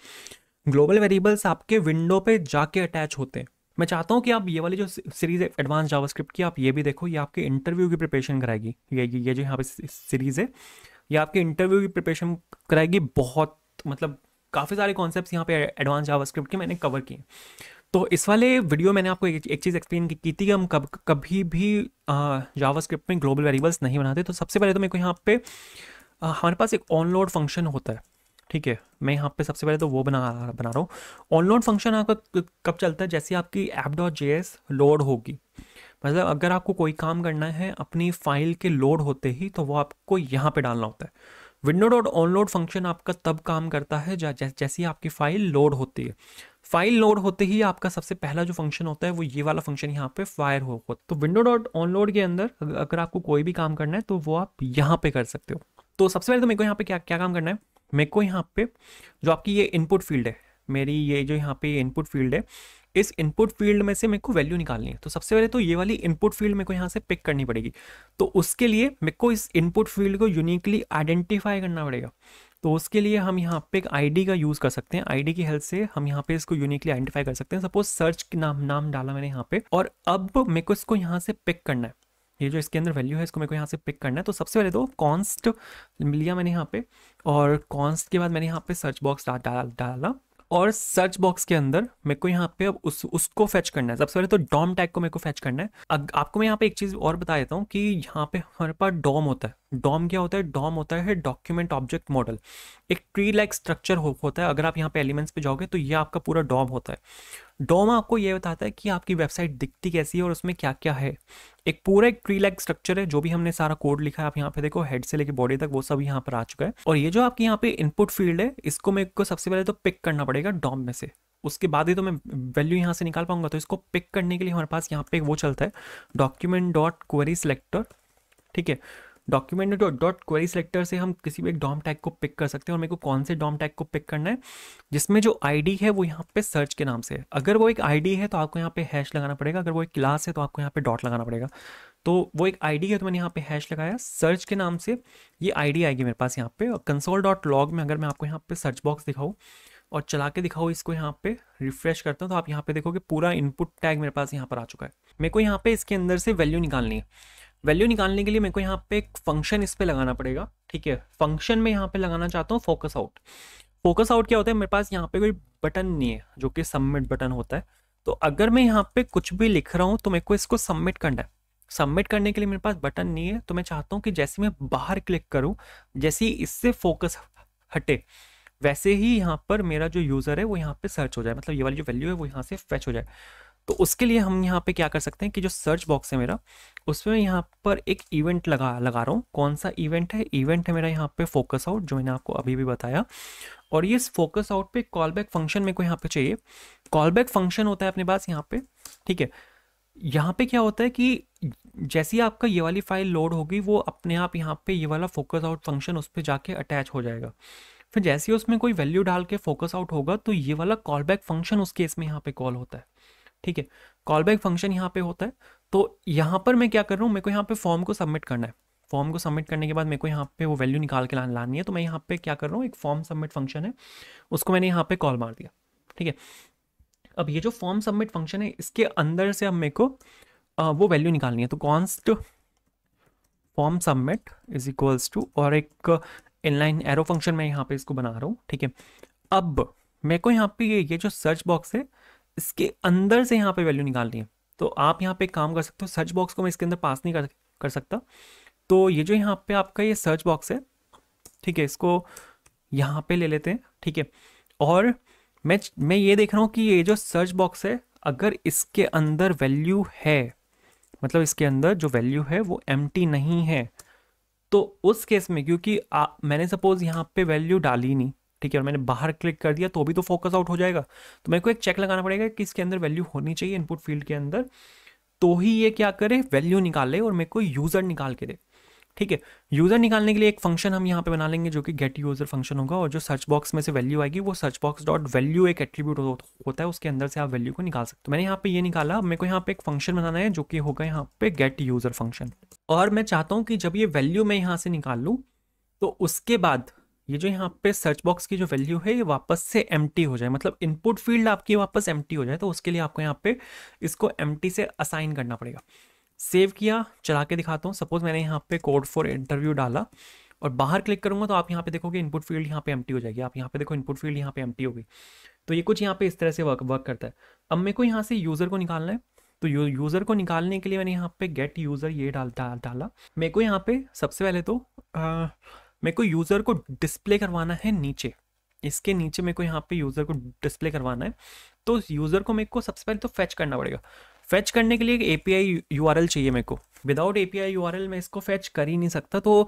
ग्लोबल वेरिएबल्स आपके विंडो पे जाके अटैच होते हैं मैं चाहता हूँ कि आप ये वाली जो सीरीज है एडवांस जावास्क्रिप्ट की आप ये भी देखो ये आपके इंटरव्यू की प्रिपरेशन कराएगी ये ये जो यहाँ पे सीरीज़ है ये आपके इंटरव्यू की प्रिपरेशन कराएगी बहुत मतलब काफ़ी सारे कॉन्सेप्ट यहाँ पे एडवांस जावास्क्रिप्ट के मैंने कवर किए तो इस वाले वीडियो मैंने आपको एक, एक चीज़ एक्सप्लेन की, की थी कि हम कब कभी भी जावास्क्रिप्ट में ग्लोबल वेरिएबल्स नहीं बनाते तो सबसे पहले तो मेरे को यहाँ पे हमारे पास एक ऑनलोड फंक्शन होता है ठीक है मैं यहाँ पे सबसे पहले तो वो बना बना रहा हूँ ऑनलोड फंक्शन आपका कब चलता है जैसे आपकी ऐप डॉट जे लोड होगी मतलब अगर आपको कोई काम करना है अपनी फाइल के लोड होते ही तो वो आपको यहाँ पे डालना होता है विंडो डॉट ऑनलोड फंक्शन आपका तब काम करता है जैसे आपकी फाइल लोड होती है फाइल लोड होते ही आपका सबसे पहला जो फंक्शन होता है वो ये वाला फंक्शन यहाँ पे फायर होगा तो विंडो डॉट ऑनलोड के अंदर अगर आपको कोई भी काम करना है तो वो आप यहाँ पे कर सकते हो तो सबसे पहले तो मेरे को यहाँ पे क्या क्या काम करना है मेरे को यहाँ पे जो आपकी ये इनपुट फील्ड है मेरी ये जो यहाँ पे इनपुट फील्ड है इस इनपुट फील्ड में से मेरे को वैल्यू निकालनी है तो सबसे पहले तो ये वाली इनपुट फील्ड मेरे को यहाँ से पिक करनी पड़ेगी तो उसके लिए मेरे को इस इनपुट फील्ड को यूनिकली आइडेंटिफाई करना पड़ेगा तो उसके लिए हम यहाँ पे एक आईडी का यूज़ कर सकते हैं आईडी की हेल्प से हम यहाँ पे इसको यूनिकली आइडेंटिफाई कर सकते हैं सपोज सर्च नाम नाम डाला मैंने यहाँ पे और अब मेरे को इसको यहाँ से पिक करना है ये जो इसके अंदर वैल्यू है इसको मेरे को यहाँ से पिक करना है तो सबसे पहले तो कॉन्स्ट लिया मैंने यहाँ पे और कॉन्स्ट के बाद मैंने यहाँ पे सर्च बॉक्स डाला डाला और सर्च बॉक्स के अंदर मेरे को यहाँ पे अब उस उसको फेच करना है सबसे पहले तो डॉम टैग को मेरे को फेच करना है आपको मैं यहाँ पे एक चीज़ और बता देता हूँ कि यहाँ पे हमारे पास डॉम होता है डॉम क्या होता है डॉम होता है डॉक्यूमेंट ऑब्जेक्ट मॉडल एक ट्री लाइक स्ट्रक्चर होता है अगर आप यहाँ पे एलिमेंट्स पे जाओगे तो ये आपका पूरा डॉम होता है डॉम आपको ये बताता है कि आपकी वेबसाइट दिखती कैसी है और उसमें क्या क्या है एक पूरा एक ट्री लाइक स्ट्रक्चर है जो भी हमने सारा कोड लिखा है आप यहाँ पे देखो हेड से लेकर बॉडी तक वो सब यहाँ पर आ चुका है और ये जो आपके यहाँ पे इनपुट फील्ड है इसको मेरे को सबसे पहले तो पिक करना पड़ेगा डॉम में से उसके बाद ही तो मैं वैल्यू यहाँ से निकाल पाऊंगा तो इसको पिक करने के लिए हमारे पास यहाँ पे वो चलता है डॉक्यूमेंट डॉट क्वेरी सिलेक्टर ठीक है document dot dot query selector से हम किसी भी एक डॉम टैग को पिक कर सकते हैं और मेरे को कौन से डॉम टैग को पिक करना है जिसमें जो आईडी है वो यहाँ पे सर्च के नाम से है अगर वो एक आईडी है तो आपको यहाँ पे हैश लगाना पड़ेगा अगर वो एक क्लास है तो आपको यहाँ पे डॉट लगाना पड़ेगा तो वो एक आईडी है तो मैंने यहाँ पे हैश लगाया सर्च के नाम से ये आईडी आएगी मेरे पास यहाँ पे कंसोल डॉट लॉग में अगर मैं आपको यहाँ पे सर्च बॉक्स दिखाऊँ और चला के दिखाओ इसको यहाँ पे रिफ्रेश करता हूँ तो आप यहाँ पे देखोगे पूरा इनपुट टैग मेरे पास यहाँ पर आ चुका है मेरे को यहाँ पे इसके अंदर से वैल्यू निकालनी है वैल्यू निकालने के लिए मेरे को यहाँ पे एक फंक्शन इस पर लगाना पड़ेगा ठीक है फंक्शन में यहाँ पे लगाना चाहता हूँ फोकस आउट फोकस आउट क्या होता है मेरे पास यहाँ पे कोई बटन नहीं है जो कि सबमिट बटन होता है तो अगर मैं यहाँ पे कुछ भी लिख रहा हूँ तो मेरे को इसको सबमिट करना है सबमिट करने के लिए मेरे पास बटन नहीं है तो मैं चाहता हूँ कि जैसे मैं बाहर क्लिक करूँ जैसे इससे फोकस हटे वैसे ही यहाँ पर मेरा जो यूज़र है वो यहाँ पे सर्च हो जाए मतलब ये वाली जो वैल्यू है वो यहाँ से फैच हो जाए तो उसके लिए हम यहाँ पे क्या कर सकते हैं कि जो सर्च बॉक्स है मेरा उसमें यहाँ पर एक इवेंट लगा लगा रहा हूँ कौन सा इवेंट है इवेंट है मेरा यहाँ पे फोकस आउट जो मैंने आपको अभी भी बताया और ये फोकस आउट पे कॉल बैक फंक्शन मेरे को यहाँ पे चाहिए कॉल बैक फंक्शन होता है अपने पास यहाँ पे ठीक है यहाँ पे क्या होता है कि जैसी आपका ये वाली फाइल लोड होगी वो अपने आप यहाँ पे ये वाला फोकस आउट फंक्शन उस पर जाके अटैच हो जाएगा फिर जैसे ही उसमें कोई वैल्यू डाल के फोकस आउट होगा तो ये वाला कॉल बैक फंक्शन उस केस में यहाँ पे कॉल होता है ठीक है कॉल बैक फंक्शन यहाँ पे होता है तो यहाँ पर मैं क्या कर रहा हूँ मेरे को यहाँ पे फॉर्म को सबमिट करना है फॉर्म को सबमिट करने के बाद मेरे को यहाँ पे वो वैल्यू निकाल के लानी है तो मैं यहाँ पे क्या कर रहा हूँ एक फॉर्म सबमिट फंक्शन है उसको मैंने यहाँ पे कॉल मार दिया ठीक है अब ये जो फॉर्म सबमिट फंक्शन है इसके अंदर से अब मेरे को वो वैल्यू निकालनी है तो const form submit is equals to और एक इनलाइन एरो फंक्शन मैं यहाँ पे इसको बना रहा हूँ ठीक है अब मेरे को यहाँ पे ये ये जो सर्च बॉक्स है इसके अंदर से यहाँ पे वैल्यू निकालनी है तो आप यहाँ पे काम कर सकते हो सर्च बॉक्स को मैं इसके अंदर पास नहीं कर कर सकता तो ये जो यहाँ पे आपका ये सर्च बॉक्स है ठीक है इसको यहाँ पे ले लेते हैं ठीक है और मैं मैं ये देख रहा हूँ कि ये जो सर्च बॉक्स है अगर इसके अंदर वैल्यू है मतलब इसके अंदर जो वैल्यू है वो एम नहीं है तो उस केस में क्योंकि आ, मैंने सपोज यहाँ पे वैल्यू डाली नहीं ठीक है और मैंने बाहर क्लिक कर दिया तो भी तो फोकस आउट हो जाएगा तो मेरे को एक चेक लगाना पड़ेगा कि इसके अंदर वैल्यू होनी चाहिए इनपुट फील्ड के अंदर तो ही ये क्या करे वैल्यू निकाले और मेरे को यूज़र निकाल के दे ठीक है यूज़र निकालने के लिए एक फंक्शन हम यहाँ पे बना लेंगे जो कि गेट यूज़र फंक्शन होगा और जो सर्च बॉक्स में से वैल्यू आएगी वो सर्च बॉक्स डॉट वैल्यू एक एट्रीब्यूट होता है उसके अंदर से आप वैल्यू को निकाल सकते हो तो मैंने यहाँ पे ये निकाला मेरे को यहाँ पे एक फंक्शन बनाना है जो कि होगा यहाँ पे गेट यूज़र फंक्शन और मैं चाहता हूँ कि जब ये वैल्यू मैं यहाँ से निकाल लूँ तो उसके बाद ये जो यहाँ पे सर्च बॉक्स की जो वैल्यू है ये वापस से एम हो जाए मतलब इनपुट फील्ड आपकी वापस एम हो जाए तो उसके लिए आपको यहाँ पे इसको एम से असाइन करना पड़ेगा सेव किया चला के दिखाता हूँ सपोज मैंने यहाँ पे कोड फॉर इंटरव्यू डाला और बाहर क्लिक करूंगा तो आप यहाँ पे देखोगे इनपुट फील्ड यहाँ पे एम हो जाएगी आप यहाँ पे देखो इनपुट फील्ड यहाँ पे एम हो गई तो ये कुछ यहाँ पे इस तरह से वर्क वर्क करता है अब मेरे को यहाँ से यूज़र को निकालना है तो यू, यूज़र को निकालने के लिए मैंने यहाँ पे गेट यूज़र ये डाल डाला मेरे को यहाँ पे सबसे पहले तो मेरे को यूज़र को डिस्प्ले करवाना है नीचे इसके नीचे मेरे को यहाँ पे यूज़र को डिस्प्ले करवाना है तो यूज़र को मेरे को सबसे पहले तो फैच करना पड़ेगा फैच करने के लिए एक A P I U R L चाहिए मेरे को without A P I U R L मैं इसको फैच कर ही नहीं सकता तो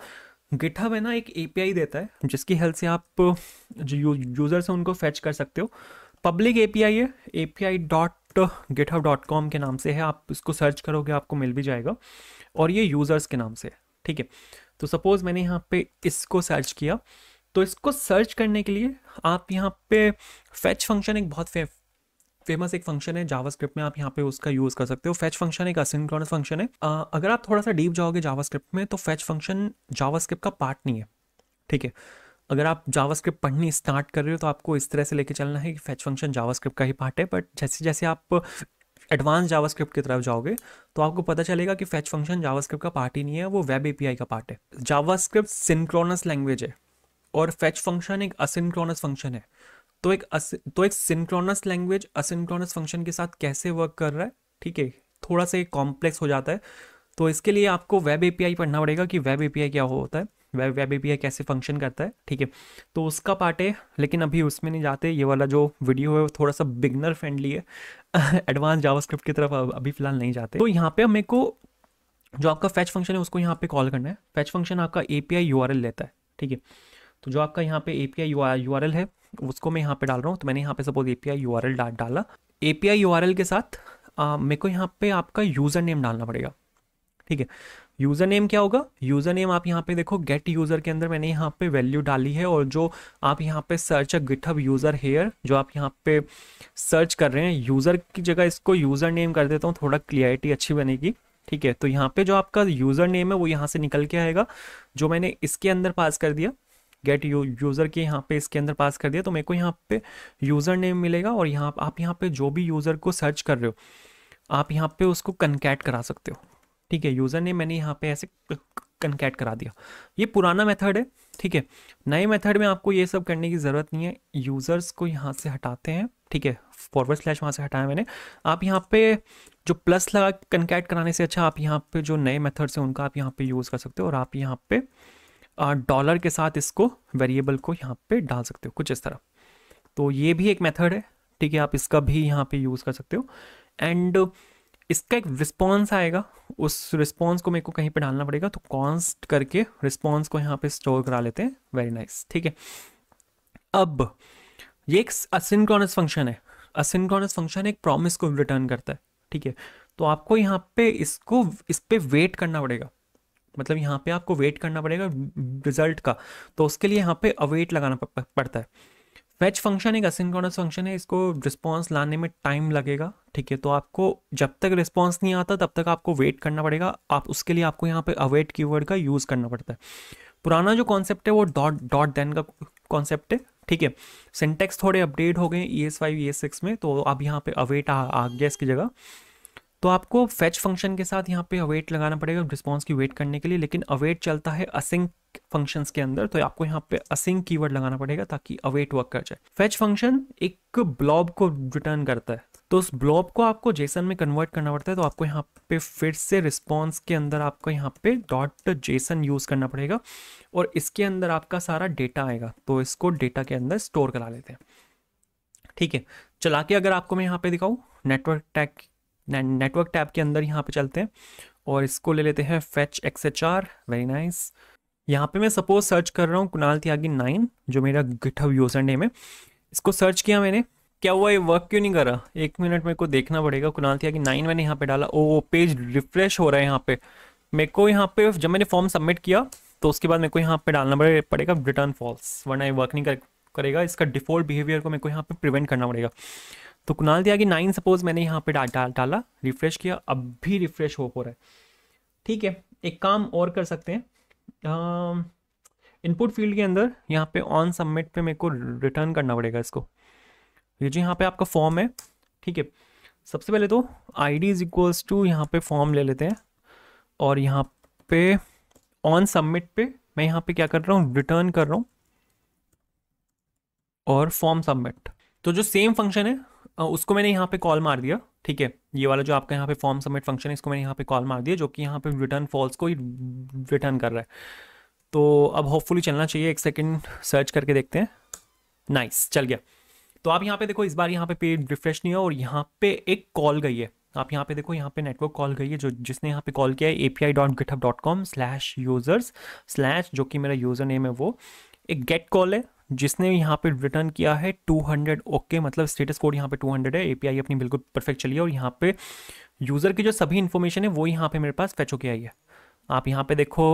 गिटहब है ना एक ए पी आई देता है जिसकी हेल्प से आप जो यू, यूज़र्स हैं उनको फैच कर सकते हो पब्लिक ए पी आई है A P I dot GitHub dot com के नाम से है आप इसको सर्च करोगे आपको मिल भी जाएगा और ये यूज़र्स के नाम से है ठीक है तो सपोज़ मैंने यहाँ पे इसको सर्च किया तो इसको सर्च करने के लिए आप यहाँ पे फैच फंक्शन एक बहुत फेम फेमस एक फंक्शन है जावास्क्रिप्ट में आप यहाँ पे उसका यूज़ कर सकते हो फैच फंक्शन एक असिंक्रोनस फंक्शन है आ, अगर आप थोड़ा सा डीप जाओगे जावास्क्रिप्ट में तो फैच फंक्शन जावास्क्रिप्ट का पार्ट नहीं है ठीक है अगर आप जावास्क्रिप्ट पढ़नी स्टार्ट कर रहे हो तो आपको इस तरह से लेके चलना है कि फैच फंक्शन जावास्क्रिप्ट का ही पार्ट है बट जैसे जैसे आप एडवांस जावास्क्रिप्ट की तरफ जाओगे तो आपको पता चलेगा कि फैच फंक्शन जावास्क्रिप्ट का पार्ट ही नहीं है वो वेब एपीआई का पार्ट है जावास्क्रिप्ट सिंक्रोनस लैंग्वेज है और फैच फंक्शन एक असिंक्रोनस फंक्शन है तो एक अस, तो एक सिंक्रोनस लैंग्वेज असिंक्रोनस फंक्शन के साथ कैसे वर्क कर रहा है ठीक है थोड़ा सा कॉम्प्लेक्स हो जाता है तो इसके लिए आपको वेब एपीआई पढ़ना पड़ेगा कि वेब एपीआई क्या होता है वेब वेब ए कैसे फंक्शन करता है ठीक है तो उसका पार्ट है लेकिन अभी उसमें नहीं जाते ये वाला जो वीडियो है वो थोड़ा सा बिगनर फ्रेंडली है एडवांस जावास्क्रिप्ट की तरफ अभी फिलहाल नहीं जाते तो यहाँ पे हमे को जो आपका फैच फंक्शन है उसको यहाँ पे कॉल करना है फैच फंक्शन आपका ए पी आई लेता है ठीक है तो जो आपका यहाँ पे ए पी है उसको मैं यहाँ पे डाल रहा हूँ तो मैंने यहाँ पे suppose A P I U डाला ए पी आई के साथ मेरे को यहाँ पे आपका यूज़र नेम डालना पड़ेगा ठीक है यूज़र नेम क्या होगा यूज़र नेम आप यहाँ पे देखो गेट यूज़र के अंदर मैंने यहाँ पे वैल्यू डाली है और जो आप यहाँ पे search uh GitHub user here जो आप यहाँ पे सर्च कर रहे हैं यूज़र की जगह इसको यूज़र नेम कर देता हूँ थोड़ा क्लियरिटी अच्छी बनेगी ठीक है तो यहाँ पे जो आपका यूज़र नेम है वो यहाँ से निकल के आएगा जो मैंने इसके अंदर पास कर दिया गेट यू यूज़र के यहाँ पे इसके अंदर पास कर दिया तो मेरे को यहाँ पे यूज़र नेम मिलेगा और यहाँ आप यहाँ पे जो भी यूज़र को सर्च कर रहे हो आप यहाँ पे उसको कनकैट करा सकते हो ठीक है यूज़र ने मैंने यहाँ पे ऐसे कनकैट करा दिया ये पुराना मेथड है ठीक है नए मेथड में आपको ये सब करने की ज़रूरत नहीं है यूज़र्स को यहाँ से हटाते हैं ठीक है फॉरवर्ड स्लैश वहाँ से हटाया मैंने आप यहाँ पे जो प्लस लगा कनकैट कराने से अच्छा आप यहाँ पे जो नए मेथड्स हैं उनका आप यहाँ पे यूज़ कर सकते हो और आप यहाँ पे डॉलर के साथ इसको वेरिएबल को यहाँ पे डाल सकते हो कुछ इस तरह तो ये भी एक मेथड है ठीक है आप इसका भी यहाँ पे यूज़ कर सकते हो एंड इसका एक रिस्पॉन्स आएगा उस रिस्पॉन्स को मेरे को कहीं पर डालना पड़ेगा तो कॉन्स्ट करके रिस्पॉन्स को यहाँ पे स्टोर करा लेते हैं वेरी नाइस ठीक है अब ये एक असिनक्रॉनस फंक्शन है असिनक्रॉनस फंक्शन एक प्रॉमिस को रिटर्न करता है ठीक है तो आपको यहाँ पे इसको इस पर वेट करना पड़ेगा मतलब यहाँ पे आपको वेट करना पड़ेगा रिजल्ट का तो उसके लिए यहाँ पे अवेट लगाना पड़ता है फैच फंक्शन एक असिंक्रोनस फंक्शन है इसको रिस्पॉन्स लाने में टाइम लगेगा ठीक है तो आपको जब तक रिस्पॉन्स नहीं आता तब तक आपको वेट करना पड़ेगा आप उसके लिए आपको यहाँ पे अवेट कीवर्ड का यूज़ करना पड़ता है पुराना जो कॉन्सेप्ट है वो डॉट डॉट देन का कॉन्सेप्ट है ठीक है सिंटेक्स थोड़े अपडेट हो गए E S five E S six में तो अब यहाँ पे अवेट आ, आ गया इसकी जगह तो आपको फैच फंक्शन के साथ यहाँ पे अवेट लगाना पड़ेगा रिस्पॉन्स की वेट करने के लिए लेकिन अवेट चलता है असिंक फंक्शंस के अंदर तो आपको यहाँ पे असिंग कीवर्ड लगाना पड़ेगा ताकि अवेट वर्क कर जाए फेच फंक्शन एक ब्लॉब को रिटर्न करता है तो उस ब्लॉब को आपको जेसन में कन्वर्ट करना पड़ता है तो आपको यहाँ पे फिर से रिस्पॉन्स के अंदर आपको यहाँ पे डॉट जेसन यूज़ करना पड़ेगा और इसके अंदर आपका सारा डेटा आएगा तो इसको डेटा के अंदर स्टोर करा लेते हैं ठीक है चला के अगर आपको मैं यहाँ पे दिखाऊँ नेटवर्क टैग नेटवर्क टैब के अंदर यहाँ पे चलते हैं और इसको ले लेते हैं fetch X H R very nice nice. यहाँ पे मैं सपोज सर्च कर रहा हूँ कुणाल त्यागी नाइन जो मेरा गिटहब यूजर नेम है इसको सर्च किया मैंने क्या हुआ ये वर्क क्यों नहीं कर रहा एक मिनट मेरे को देखना पड़ेगा कुणाल त्यागी नाइन मैंने यहाँ पे डाला ओ पेज रिफ्रेश हो रहा है यहाँ पे मेरे को यहाँ पे जब मैंने फॉर्म सबमिट किया तो उसके बाद मेरे को यहाँ पे डालना पड़ेगा रिटर्न फॉल्स वरना ये वर्क नहीं कर, करेगा इसका डिफॉल्ट बिहेवियर को मेरे को यहाँ पे प्रिवेंट करना पड़ेगा तो कुणाल त्यागी नाइन सपोज मैंने यहाँ पे डा, डा, डाला रिफ्रेश किया अब भी रिफ्रेश हो हो रहा है ठीक है एक काम और कर सकते हैं इनपुट फील्ड के अंदर यहाँ पे ऑन सबमिट पे मेरे को रिटर्न करना पड़ेगा इसको ये जो यहाँ पे आपका फॉर्म है ठीक है सबसे पहले तो I D is equals to यहाँ पे फॉर्म ले लेते हैं और यहाँ पे ऑन सबमिट पे मैं यहाँ पे क्या कर रहा हूँ रिटर्न कर रहा हूँ और फॉर्म सबमिट तो जो सेम फंक्शन है उसको मैंने यहाँ पे कॉल मार दिया ठीक है ये वाला जो आपका यहाँ पे फॉर्म सबमिट फंक्शन है इसको मैंने यहाँ पे कॉल मार दिया जो कि यहाँ पे रिटर्न फॉल्स को ही रिटर्न कर रहा है तो अब होपफुली चलना चाहिए एक सेकेंड सर्च करके देखते हैं नाइस चल गया तो आप यहाँ पे देखो इस बार यहाँ पे पेड रिफ्रेश नहीं हो और यहाँ पे एक कॉल गई है आप यहाँ पे देखो यहाँ पे नेटवर्क कॉल गई है जो जिसने यहाँ पे कॉल किया है A P I dot GitHub dot com slash users slash जो कि मेरा यूज़र नेम है वो एक गेट कॉल है जिसने यहाँ पे रिटर्न किया है 200 ओके मतलब स्टेटस कोड यहाँ पे 200 है एपीआई अपनी बिल्कुल परफेक्ट चली है और यहाँ पे यूज़र की जो सभी इन्फॉर्मेशन है वो यहाँ पे मेरे पास फैच होके आई है आप यहाँ पे देखो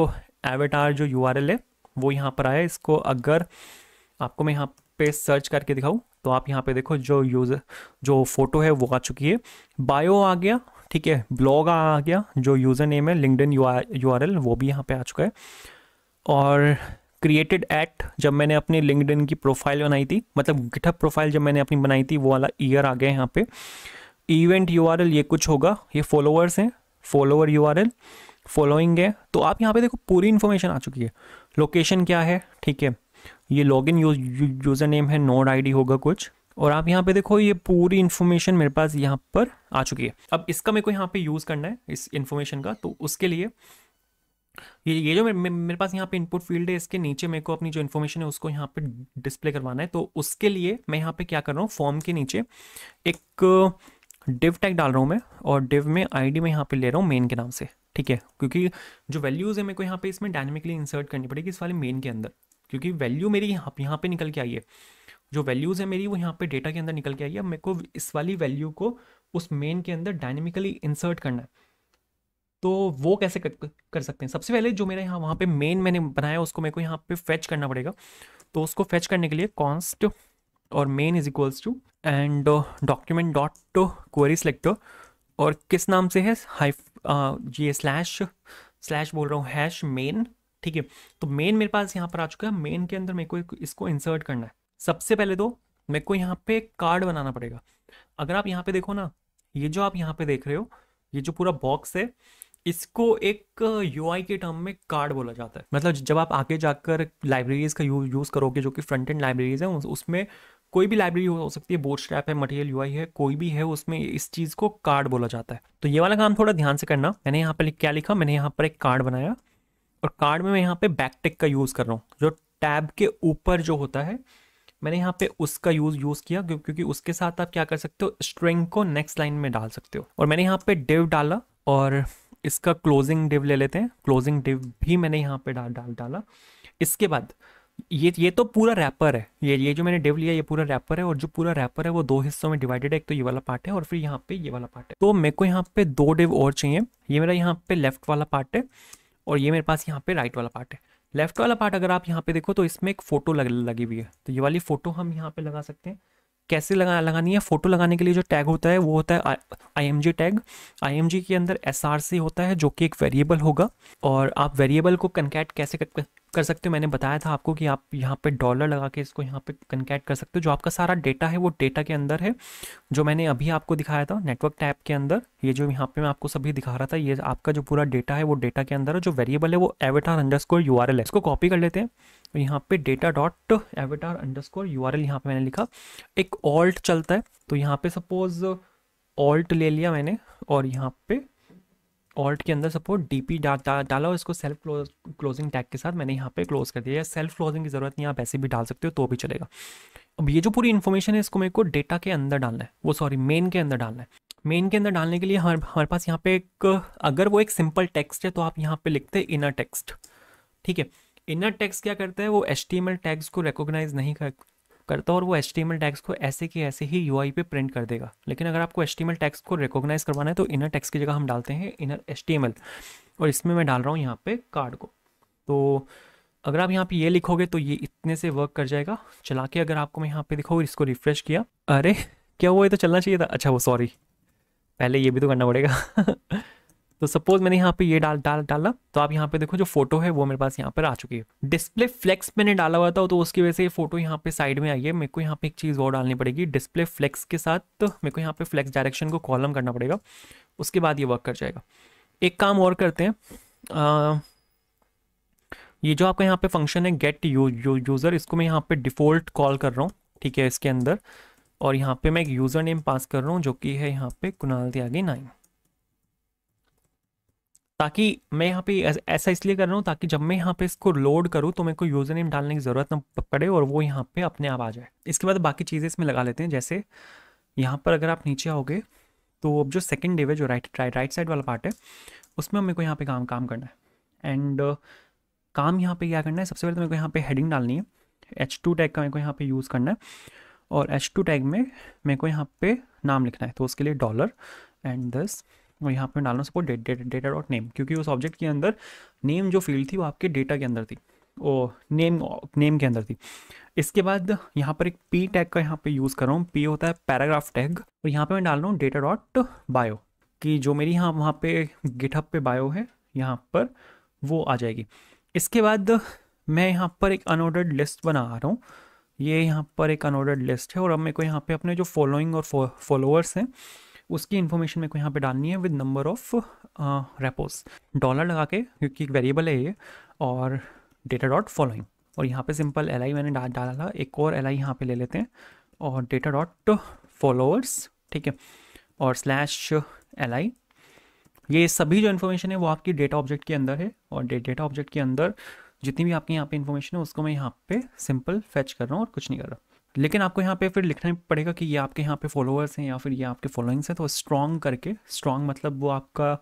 एवेटार जो यू है वो यहाँ पर आया इसको अगर आपको मैं यहाँ पे सर्च करके दिखाऊँ तो आप यहाँ पे देखो जो यूज़र जो फोटो है वो आ चुकी है बायो आ गया ठीक है ब्लॉग आ गया जो यूज़र नेम है लिंकड इन यू आर वो भी यहाँ पर आ चुका है और क्रिएटेड एट जब मैंने अपनी लिंकड की प्रोफाइल बनाई थी मतलब गिटहब प्रोफाइल जब मैंने अपनी बनाई थी वो वाला ईयर आ गया है यहाँ पे इवेंट यू ये कुछ होगा ये फॉलोअर्स हैं फॉलोअर यू फॉलोइंग है तो आप यहाँ पे देखो पूरी इन्फॉर्मेशन आ चुकी है लोकेशन क्या है ठीक है ये लॉग इन यूज़र नेम है नोड आई होगा कुछ और आप यहाँ पे देखो ये पूरी इन्फॉर्मेशन मेरे पास यहाँ पर आ चुकी है अब इसका मेरे को यहाँ पे यूज़ करना है इस इन्फॉर्मेशन का तो उसके लिए ये ये जो मे, मेरे पास यहाँ पे इनपुट फील्ड है इसके नीचे मेरे को अपनी जो इन्फॉर्मेशन है उसको यहाँ पे डिस्प्ले करवाना है तो उसके लिए मैं यहाँ पे क्या कर रहा हूँ फॉर्म के नीचे एक डिव टैग डाल रहा हूँ मैं और डिव में आईडी मैं यहाँ पे ले रहा हूँ मेन के नाम से ठीक है क्योंकि जो वैल्यूज़ है मेरे को यहाँ पे इसमें डायनेमिकली इंसर्ट करनी पड़ेगी इस वाले मेन के अंदर क्योंकि वैल्यू मेरी यहाँ यहाँ पे निकल के आई है जो वैल्यूज़ है मेरी वो यहाँ पे डेटा के अंदर निकल के आई है मेरे को इस वाली वैल्यू को उस मेन के अंदर डायनेमिकली इंसर्ट करना है तो वो कैसे कर, कर सकते हैं सबसे पहले जो मेरे यहाँ वहाँ पे मेन मैंने बनाया उसको मेरे को यहाँ पे फेच करना पड़ेगा तो उसको फेच करने के लिए कॉन्स्ट और main is equals to and document dot query selector और किस नाम से है हाई uh, ये स्लैश स्लैश बोल रहा हूँ हैश मेन ठीक है तो मेन मेरे पास यहाँ पर आ चुका है मेन के अंदर मेरे को इसको इंसर्ट करना है सबसे पहले तो मेरे को यहाँ पे कार्ड बनाना पड़ेगा अगर आप यहाँ पे देखो ना ये जो आप यहाँ पे देख रहे हो ये जो पूरा बॉक्स है इसको एक यू के टर्म में कार्ड बोला जाता है मतलब जब आप आगे जाकर लाइब्रेरीज का यूज यूज़ करोगे जो कि फ्रंट एंड लाइब्रेरीज हैं उस, उसमें कोई भी लाइब्रेरी हो सकती है बोर्ड स्ट्रैप है मटेरियल यूआई है कोई भी है उसमें इस चीज़ को कार्ड बोला जाता है तो ये वाला काम थोड़ा ध्यान से करना मैंने यहाँ पर क्या लिखा मैंने यहाँ पर एक कार्ड बनाया और कार्ड में मैं यहाँ पे बैकटेक का यूज़ कर रहा हूँ जो टैब के ऊपर जो होता है मैंने यहाँ पे उसका यूज़ यूज़ किया क्योंकि उसके साथ आप क्या कर सकते हो स्ट्रिंग को नेक्स्ट लाइन में डाल सकते हो और मैंने यहाँ पे डिव डाला और इसका क्लोजिंग डिव ले लेते हैं क्लोजिंग डिव भी मैंने यहाँ पे डाल डाल डाला इसके बाद ये ये तो पूरा रैपर है ये ये जो मैंने डिव लिया ये पूरा रैपर है और जो पूरा रैपर है वो दो हिस्सों में डिवाइडेड है एक तो ये वाला पार्ट है और फिर यहाँ पे ये वाला पार्ट है तो मेरे को यहाँ पे दो डिव और चाहिए ये मेरा यहाँ पे लेफ्ट वाला पार्ट है और ये मेरे पास यहाँ पे राइट वाला पार्ट है लेफ्ट वाला पार्ट अगर आप यहाँ पे देखो तो इसमें एक फोटो लग, लगी हुई है तो ये वाली फोटो हम यहाँ पे लगा सकते हैं कैसे लगा लगानी है फ़ोटो लगाने के लिए जो टैग होता है वो होता है आई टैग आई के अंदर एस होता है जो कि एक वेरिएबल होगा और आप वेरिएबल को कन्कैट कैसे कर, कर सकते हो मैंने बताया था आपको कि आप यहाँ पे डॉलर लगा के इसको यहाँ पे कनकेट कर सकते हो जो आपका सारा डेटा है वो डेटा के अंदर है जो मैंने अभी आपको दिखाया था नेटवर्क टैप के अंदर ये जो यहाँ पे मैं आपको सभी दिखा रहा था ये आपका जो पूरा डेटा है वो डेटा के अंदर है जो वेरिएबल है वो एवेटार अंडर स्कोर यू इसको कॉपी कर लेते हैं और तो यहाँ पे data dot avatar underscore U R L यहाँ पर मैंने लिखा एक ऑल्ट चलता है तो यहाँ पे सपोज ऑल्ट ले लिया मैंने और यहाँ पे ऑल्ट के अंदर सपोज डी पी डा, डा, डाला और इसको सेल्फ क्लोज क्लोजिंग टैग के साथ मैंने यहाँ पे क्लोज कर दिया या सेल्फ क्लोजिंग की ज़रूरत नहीं आप ऐसे भी डाल सकते हो तो भी चलेगा अब ये जो पूरी इन्फॉर्मेशन है इसको मेरे को डेटा के अंदर डालना है वो सॉरी मेन के अंदर डालना है मेन के अंदर डालने के लिए हमारे हमारे पास यहाँ पे एक अगर वो एक सिंपल टेक्स्ट है तो आप यहाँ पे लिखते हैं इनर टेक्स्ट ठीक है इनर टैक्स क्या करता है वो एच टैग्स को रिकोगनाइज नहीं कर करता और वो एच टैग्स को ऐसे के ऐसे ही यू पे प्रिंट कर देगा लेकिन अगर आपको एच टैग्स को रिकोगनाइज करवाना है तो इनर टैक्स की जगह हम डालते हैं इनर एच और इसमें मैं डाल रहा हूँ यहाँ पे कार्ड को तो अगर आप यहाँ पे ये लिखोगे तो ये इतने से वर्क कर जाएगा चला के अगर आपको मैं यहाँ पे दिखाऊँ इसको रिफ्रेश किया अरे क्या हुआ ये तो चलना चाहिए था अच्छा वो सॉरी पहले ये भी तो करना पड़ेगा तो सपोज मैंने यहाँ पे ये डाल डाल डाला तो आप यहाँ पे देखो जो फोटो है वो मेरे पास यहाँ पर आ चुकी है डिस्प्ले फ्लेक्स मैंने डाला हुआ था तो उसकी वजह से ये फोटो यहाँ पे साइड में आई है मेरे को यहाँ पे एक चीज़ और डालनी पड़ेगी डिस्प्ले फ्लेक्स के साथ तो मेरे को यहाँ पे फ्लेक्स डायरेक्शन को कॉलम करना पड़ेगा उसके बाद ये वर्क कर जाएगा एक काम और करते हैं आ, ये जो आपका यहाँ पे फंक्शन है गेट यू, यू, यूज़र इसको मैं यहाँ पे डिफ़ॉल्ट कॉल कर रहा हूँ ठीक है इसके अंदर और यहाँ पे मैं एक यूज़र नेम पास कर रहा हूँ जो कि है यहाँ पे कुनाल त्यागी नाइन ताकि मैं यहाँ पे ऐसा इसलिए कर रहा हूँ ताकि जब मैं यहाँ पे इसको लोड करूँ तो मेरे को यूज़र नेम डालने की ज़रूरत ना पड़े और वो यहाँ पे अपने आप आ जाए इसके बाद बाकी चीज़ें इसमें लगा लेते हैं जैसे यहाँ पर अगर आप नीचे आओगे तो अब जो सेकेंड डे है जो राइट राइट राइट साइड वाला पार्ट है उसमें मेरे को यहाँ पर काम काम करना है एंड uh, काम यहाँ पर क्या करना है सबसे पहले तो मेरे को यहाँ पर हेडिंग डालनी है एच टू टैग का मेरे को यहाँ पर यूज़ करना है और एच टू टैग में मेरे को यहाँ पर नाम लिखना है तो उसके लिए डॉलर एंड दस और यहाँ पर डालना सपोर्ट डेटा डॉट नेम क्योंकि उस ऑब्जेक्ट के अंदर नेम जो फील्ड थी वो आपके डेटा के अंदर थी ओ नेम नेम के अंदर थी इसके बाद यहाँ पर एक पी टैग का यहाँ पे यूज़ कर रहा हूँ पी होता है पैराग्राफ टैग और यहाँ पे मैं डाल रहा हूँ डेटा डॉट बायो कि जो मेरी यहाँ वहाँ पे गिटहब पे बायो है यहाँ पर वो आ जाएगी इसके बाद मैं यहाँ पर एक अनऑर्डर्ड लिस्ट बना रहा हूँ ये यहाँ पर एक अनऑर्डर्ड लिस्ट है और अब मेरे को यहाँ पर अपने जो फॉलोइंग और फॉलोअर्स हैं उसकी इन्फॉर्मेशन मेरे को यहाँ पे डालनी है with number of repos dollar लगा के क्योंकि एक वेरिएबल है ये और डेटा डॉट फॉलोइंग और यहाँ पे सिंपल एल आई मैंने डाला था एक और एल आई यहाँ पर ले लेते हैं और डेटा डॉट फॉलोअर्स ठीक है और स्लैश एल आई ये सभी जो इन्फॉर्मेशन है वो आपकी डेटा ऑब्जेक्ट के अंदर है और डेटा ऑब्जेक्ट के अंदर जितनी भी आपके यहाँ पे इन्फॉर्मेशन है उसको मैं यहाँ पे सिंपल फेच कर रहा हूँ और कुछ नहीं कर रहा लेकिन आपको यहाँ पे फिर लिखना पड़ेगा कि ये आपके यहाँ पे फॉलोअर्स हैं या फिर ये आपके फॉलोइंग्स हैं तो स्ट्रॉन्ग करके स्ट्रॉन्ग मतलब वो आपका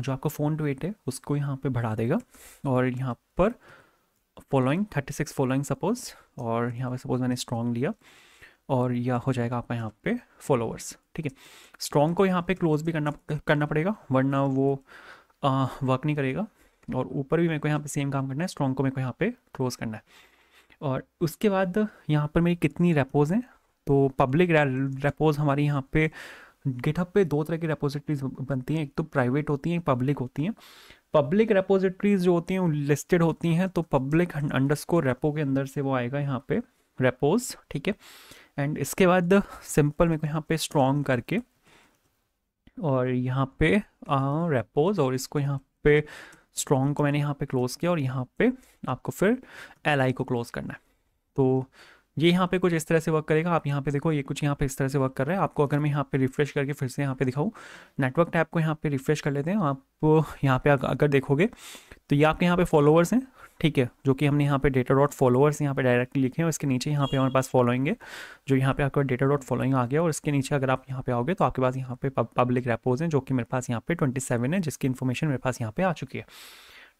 जो आपका फ़ोन वेट है उसको यहाँ पे बढ़ा देगा और यहाँ पर following thirty six following suppose और यहाँ पर सपोज़ मैंने स्ट्रॉन्ग लिया और यह हो जाएगा आपका यहाँ पे फॉलोअर्स ठीक है स्ट्रॉन्ग को यहाँ पे क्लोज भी करना करना पड़ेगा वरना वो वर्क नहीं करेगा और ऊपर भी मेरे को यहाँ पे सेम काम करना है स्ट्रॉन्ग को मेरे को यहाँ पे क्लोज करना है और उसके बाद यहाँ पर मेरी कितनी रेपोज हैं तो पब्लिक रेपोज हमारे यहाँ पे गिटहब पे दो तरह की रेपोजिटरीज बनती हैं एक तो प्राइवेट होती हैं एक पब्लिक होती हैं पब्लिक रेपोजिटरीज जो होती हैं वो लिस्टेड होती हैं तो पब्लिक अंडरस्कोर रेपो के अंदर से वो आएगा यहाँ पे रेपोज ठीक है एंड इसके बाद सिंपल मेरे को यहाँ पे स्ट्रॉन्ग करके और यहाँ पे रेपोज और इसको यहाँ पे स्ट्रॉन्ग को मैंने यहाँ पे क्लोज़ किया और यहाँ पे आपको फिर एल को क्लोज़ करना है तो ये यहाँ पे कुछ इस तरह से वर्क करेगा आप यहाँ पे देखो ये कुछ यहाँ पे इस तरह से वर्क कर रहा है आपको अगर मैं यहाँ पे रिफ्रेश करके फिर से यहाँ पे दिखाऊँ नेटवर्क टैप को यहाँ पे रिफ्रेश कर लेते हैं आप यहाँ पे अगर देखोगे तो ये आपके यहाँ पे फॉलोअर्स हैं ठीक है जो कि हमने यहाँ पे डेटा डॉट फॉलोअर्स यहाँ पे डायरेक्टली लिखे और इसके नीचे यहाँ पे हमारे पास फॉलोइंग है जो यहाँ पे आपका डेटा डॉट फॉलोइंग आ गया और इसके नीचे अगर आप यहाँ पे आओगे तो आपके पास यहाँ पे पब्लिक रेपोज हैं जो कि मेरे पास यहाँ पे ट्वेंटी सेवन है जिसकी इन्फॉर्मेशन मेरे पास यहाँ पे आ चुकी है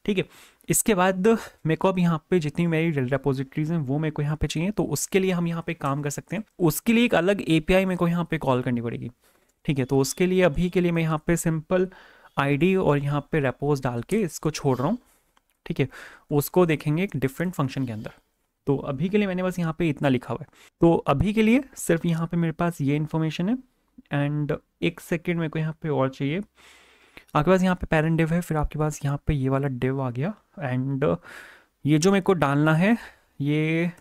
ठीक है इसके बाद मेरे को अब यहाँ पे जितनी मेरी रेपोजिटरीज हैं वो मेरे को यहाँ पे चाहिए तो उसके लिए हम यहाँ पे काम कर सकते हैं उसके लिए एक अलग आई मेरे को यहाँ पे कॉल करनी पड़ेगी ठीक है तो उसके लिए अभी के लिए मैं यहाँ पे सिंपल आईडी और यहाँ पे रेपोज डाल के इसको छोड़ रहा हूँ ठीक है उसको देखेंगे एक डिफरेंट फंक्शन के अंदर तो अभी के लिए मैंने बस यहाँ पे इतना लिखा हुआ है तो अभी के लिए सिर्फ यहाँ पे मेरे पास ये इन्फॉर्मेशन है एंड एक सेकेंड मेरे को यहाँ पे और चाहिए आपके पास यहाँ पे पेरेंट डिव है फिर आपके पास यहाँ पे ये वाला डिव आ गया एंड ये जो मेरे को डालना है ये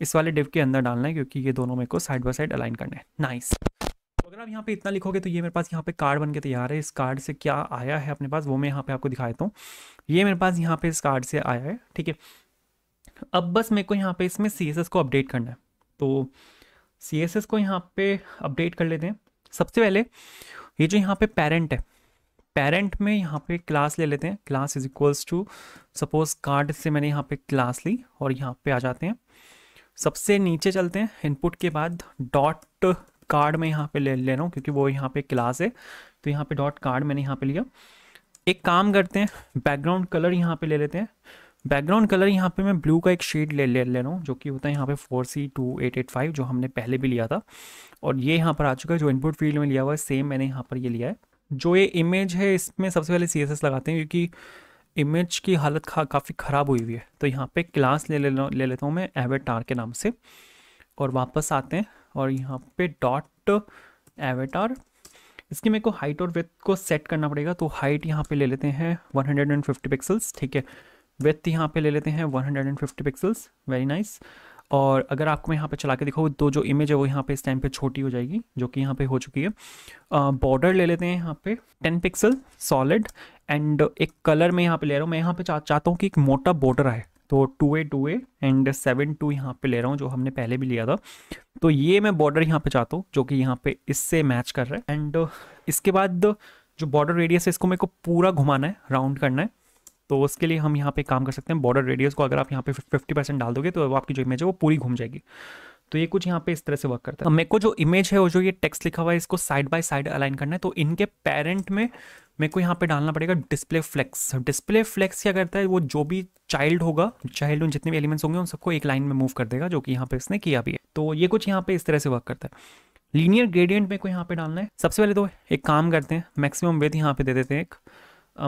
इस वाले डिव के अंदर डालना है क्योंकि ये दोनों मेरे को साइड बाय साइड अलाइन करना है नाइस अगर आप यहाँ पे इतना लिखोगे तो ये मेरे पास यहाँ पे कार्ड बन के तैयार है इस कार्ड से क्या आया है अपने पास वो मैं यहाँ पे आपको दिखा देता हूँ ये मेरे पास यहाँ पे इस कार्ड से आया है ठीक है अब बस मेरे को यहाँ पे इसमें सी को अपडेट करना है तो सी को यहाँ पे अपडेट कर लेते हैं सबसे पहले ये जो यहाँ पे पेरेंट है पेरेंट में यहाँ पे क्लास ले लेते हैं class is equals to suppose card से मैंने यहाँ पे क्लास ली और यहाँ पे आ जाते हैं सबसे नीचे चलते हैं इनपुट के बाद डॉट कार्ड में यहाँ पे ले ले रहा हूँ क्योंकि वो यहाँ पे क्लास है तो यहाँ पे डॉट कार्ड मैंने यहाँ पे लिया एक काम करते हैं बैकग्राउंड कलर यहाँ पे ले लेते हैं बैकग्राउंड कलर यहाँ पे मैं ब्लू का एक शेड ले ले ले रहा हूँ जो कि होता है यहाँ पे four C two eight eight five जो हमने पहले भी लिया था और ये यहाँ पर आ चुका है जो इनपुट फील्ड में लिया हुआ है सेम मैंने यहाँ पर ये लिया है जो ये इमेज है इसमें सबसे पहले सी लगाते हैं क्योंकि इमेज की हालत काफ़ी ख़राब हुई हुई है तो यहाँ पे क्लास ले ले ले लेता हूँ मैं एवेटार के नाम से और वापस आते हैं और यहाँ पे डॉट एवेटार इसकी मेरे को हाइट और वेथ को सेट करना पड़ेगा तो हाइट यहाँ पे ले लेते हैं 150 पिक्सल्स ठीक है वेथ यहाँ पे ले लेते हैं 150 पिक्सल्स वेरी नाइस और अगर आपको मैं यहाँ पे चला के दिखाऊँ तो जो इमेज है वो यहाँ पे इस टाइम पे छोटी हो जाएगी जो कि यहाँ पे हो चुकी है बॉर्डर uh, ले लेते हैं यहाँ पे 10 पिक्सल सॉलिड एंड एक कलर में यहाँ पे ले रहा हूँ मैं यहाँ पे चा, चाहता हूँ कि एक मोटा बॉर्डर आए तो two A two A and seven two यहाँ पे ले रहा हूँ जो हमने पहले भी लिया था तो ये मैं बॉर्डर यहाँ पे चाहता हूँ जो कि यहाँ पे इससे मैच कर रहा है एंड इसके बाद जो बॉर्डर रेडियस है इसको मेरे को पूरा घुमाना है राउंड करना है तो उसके लिए हम यहाँ पे काम कर सकते हैं बॉर्डर रेडियस को अगर आप यहाँ पे फिफ्टी परसेंट डाल दोगे तो आपकी जो इमेज है वो पूरी घूम जाएगी तो ये कुछ यहाँ पे इस तरह से वर्क करता है मेरे को जो इमेज है वो जो ये टेक्स्ट लिखा हुआ है इसको साइड बाय साइड अलाइन करना है तो इनके पेरेंट में मेरे को यहाँ पे डालना पड़ेगा डिस्प्ले फ्लेक्स डिस्प्ले फ्लेक्स क्या करता है वो जो भी चाइल्ड होगा चाइल्ड जितने भी एलिमेंट्स होंगे उन सबको एक लाइन में मूव कर देगा जो कि यहाँ पे इसने किया भी है तो ये कुछ यहाँ पे इस तरह से वर्क करता है लीनियर ग्रेडियंट मेरे को यहाँ पे डालना है सबसे पहले तो एक काम करते हैं मैक्सिमम वेथ यहाँ पे दे देते हैं एक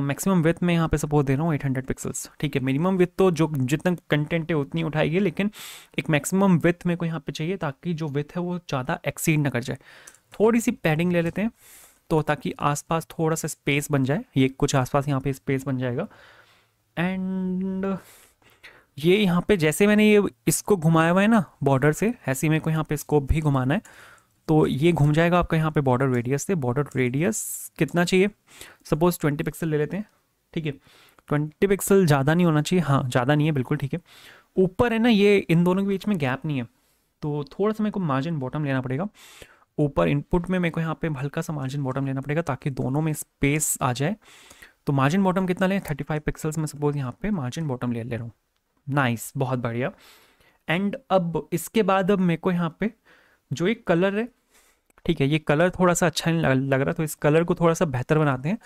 मैक्सिमम विथ में यहाँ पे सपोज दे रहा हूँ 800 पिक्सल्स ठीक है मिनिमम विथ तो जो जितना कंटेंट है उतनी उठाएगी लेकिन एक मैक्सिमम विथ मेरे को यहाँ पे चाहिए ताकि जो विथ है वो ज़्यादा एक्सीड ना कर जाए थोड़ी सी पैडिंग ले लेते हैं तो ताकि आसपास थोड़ा सा स्पेस बन जाए ये कुछ आसपास यहाँ पे स्पेस बन जाएगा एंड ये यहाँ पे जैसे मैंने ये इसको घुमाया हुआ है ना बॉर्डर से ऐसे मेरे को यहाँ पे स्कोप भी घुमाना है तो ये घूम जाएगा आपका यहाँ पे बॉर्डर रेडियस से बॉर्डर रेडियस कितना चाहिए सपोज ट्वेंटी पिक्सल ले लेते हैं ठीक है ट्वेंटी पिक्सल ज़्यादा नहीं होना चाहिए हाँ ज़्यादा नहीं है बिल्कुल ठीक है ऊपर है ना ये इन दोनों के बीच में गैप नहीं है तो थोड़ा सा मेरे को मार्जिन बॉटम लेना पड़ेगा ऊपर इनपुट में मेरे को यहाँ पे हल्का सा मार्जिन बॉटम लेना पड़ेगा ताकि दोनों में स्पेस आ जाए तो मार्जिन बॉटम कितना लें 35 पिक्सल्स में सपोज यहाँ पे मार्जिन बॉटम ले ले रहा हूँ नाइस बहुत बढ़िया एंड अब इसके बाद अब मेरे को यहाँ पे जो एक कलर है ठीक है ये कलर थोड़ा सा अच्छा नहीं लग रहा तो इस कलर को थोड़ा सा बेहतर बनाते हैं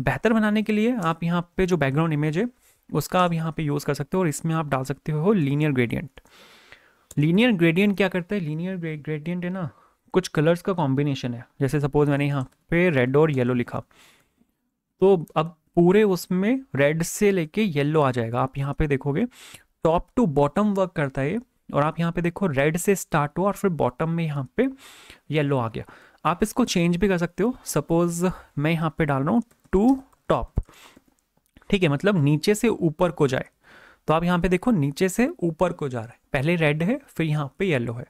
बेहतर बनाने के लिए आप यहाँ पे जो बैकग्राउंड इमेज है उसका आप यहाँ पे यूज़ कर सकते हो और इसमें आप डाल सकते हो लीनियर ग्रेडियंट लीनियर ग्रेडियंट क्या करता है लीनियर ग्रेडियंट है ना कुछ कलर्स का कॉम्बिनेशन है जैसे सपोज मैंने यहाँ पे रेड और येलो लिखा तो अब पूरे उसमें रेड से लेके येलो आ जाएगा आप यहाँ पे देखोगे टॉप टू बॉटम वर्क करता है और आप यहाँ पे देखो रेड से स्टार्ट हुआ और फिर बॉटम में यहाँ पे येलो आ गया आप इसको चेंज भी कर सकते हो सपोज मैं यहाँ पे डाल रहा हूँ टू टॉप ठीक है मतलब नीचे से ऊपर को जाए तो आप यहाँ पे देखो नीचे से ऊपर को जा रहा है पहले रेड है फिर यहाँ पे येलो है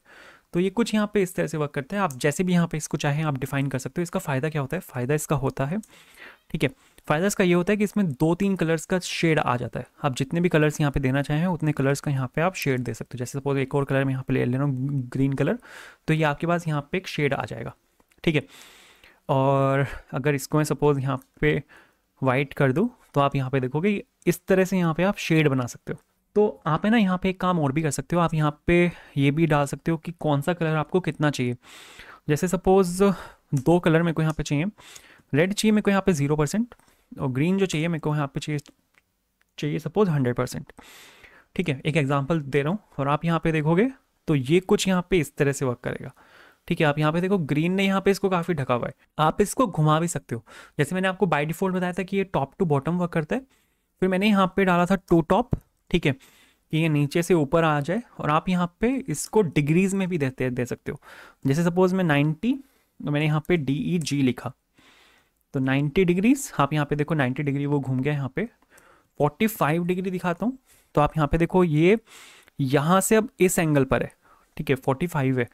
तो ये कुछ यहाँ पे इस तरह से वर्क करते हैं आप जैसे भी यहाँ पे इसको चाहें आप डिफाइन कर सकते हो इसका फ़ायदा क्या होता है फ़ायदा इसका होता है ठीक है फ़ायदा इसका ये होता है कि इसमें दो तीन कलर्स का शेड आ जाता है आप जितने भी कलर्स यहाँ पे देना चाहें उतने कलर्स का यहाँ पे आप शेड दे सकते हो जैसे सपोज एक और कलर में यहाँ पे ले ले रहा ग्रीन कलर तो ये आपके पास यहाँ पे एक शेड आ जाएगा ठीक है और अगर इसको मैं सपोज़ यहाँ पे वाइट कर दूँ तो आप यहाँ पे देखोगे इस तरह से यहाँ पे आप शेड बना सकते हो तो आप है ना यहाँ पे एक काम और भी कर सकते हो आप यहाँ पे ये भी डाल सकते हो कि कौन सा कलर आपको कितना चाहिए जैसे सपोज़ दो कलर मेरे को यहाँ पे चाहिए रेड चाहिए मेरे को यहाँ पे ज़ीरो परसेंट और ग्रीन जो चाहिए मेरे को यहाँ पे चाहिए चाहिए सपोज़ हंड्रेड परसेंट ठीक है एक एग्जाम्पल दे रहा हूँ और आप यहाँ पे देखोगे तो ये कुछ यहाँ पे इस तरह से वर्क करेगा ठीक है आप यहाँ पे देखो ग्रीन ने यहाँ पे इसको काफ़ी ढका हुआ है आप इसको घुमा भी सकते हो जैसे मैंने आपको बाई डिफॉल्ट बताया था कि ये टॉप टू बॉटम वर्क करता है फिर मैंने यहाँ पे डाला था टू टॉप ठीक है कि ये नीचे से ऊपर आ जाए और आप यहाँ पे इसको डिग्रीज में भी देते दे सकते हो जैसे सपोज मैं 90 तो मैंने यहाँ पे डी ई जी लिखा तो 90 डिग्रीज आप यहाँ पे देखो 90 डिग्री वो घूम गया यहाँ पे 45 डिग्री दिखाता हूँ तो आप यहाँ पे देखो ये यहाँ से अब इस एंगल पर है ठीक है फाइव है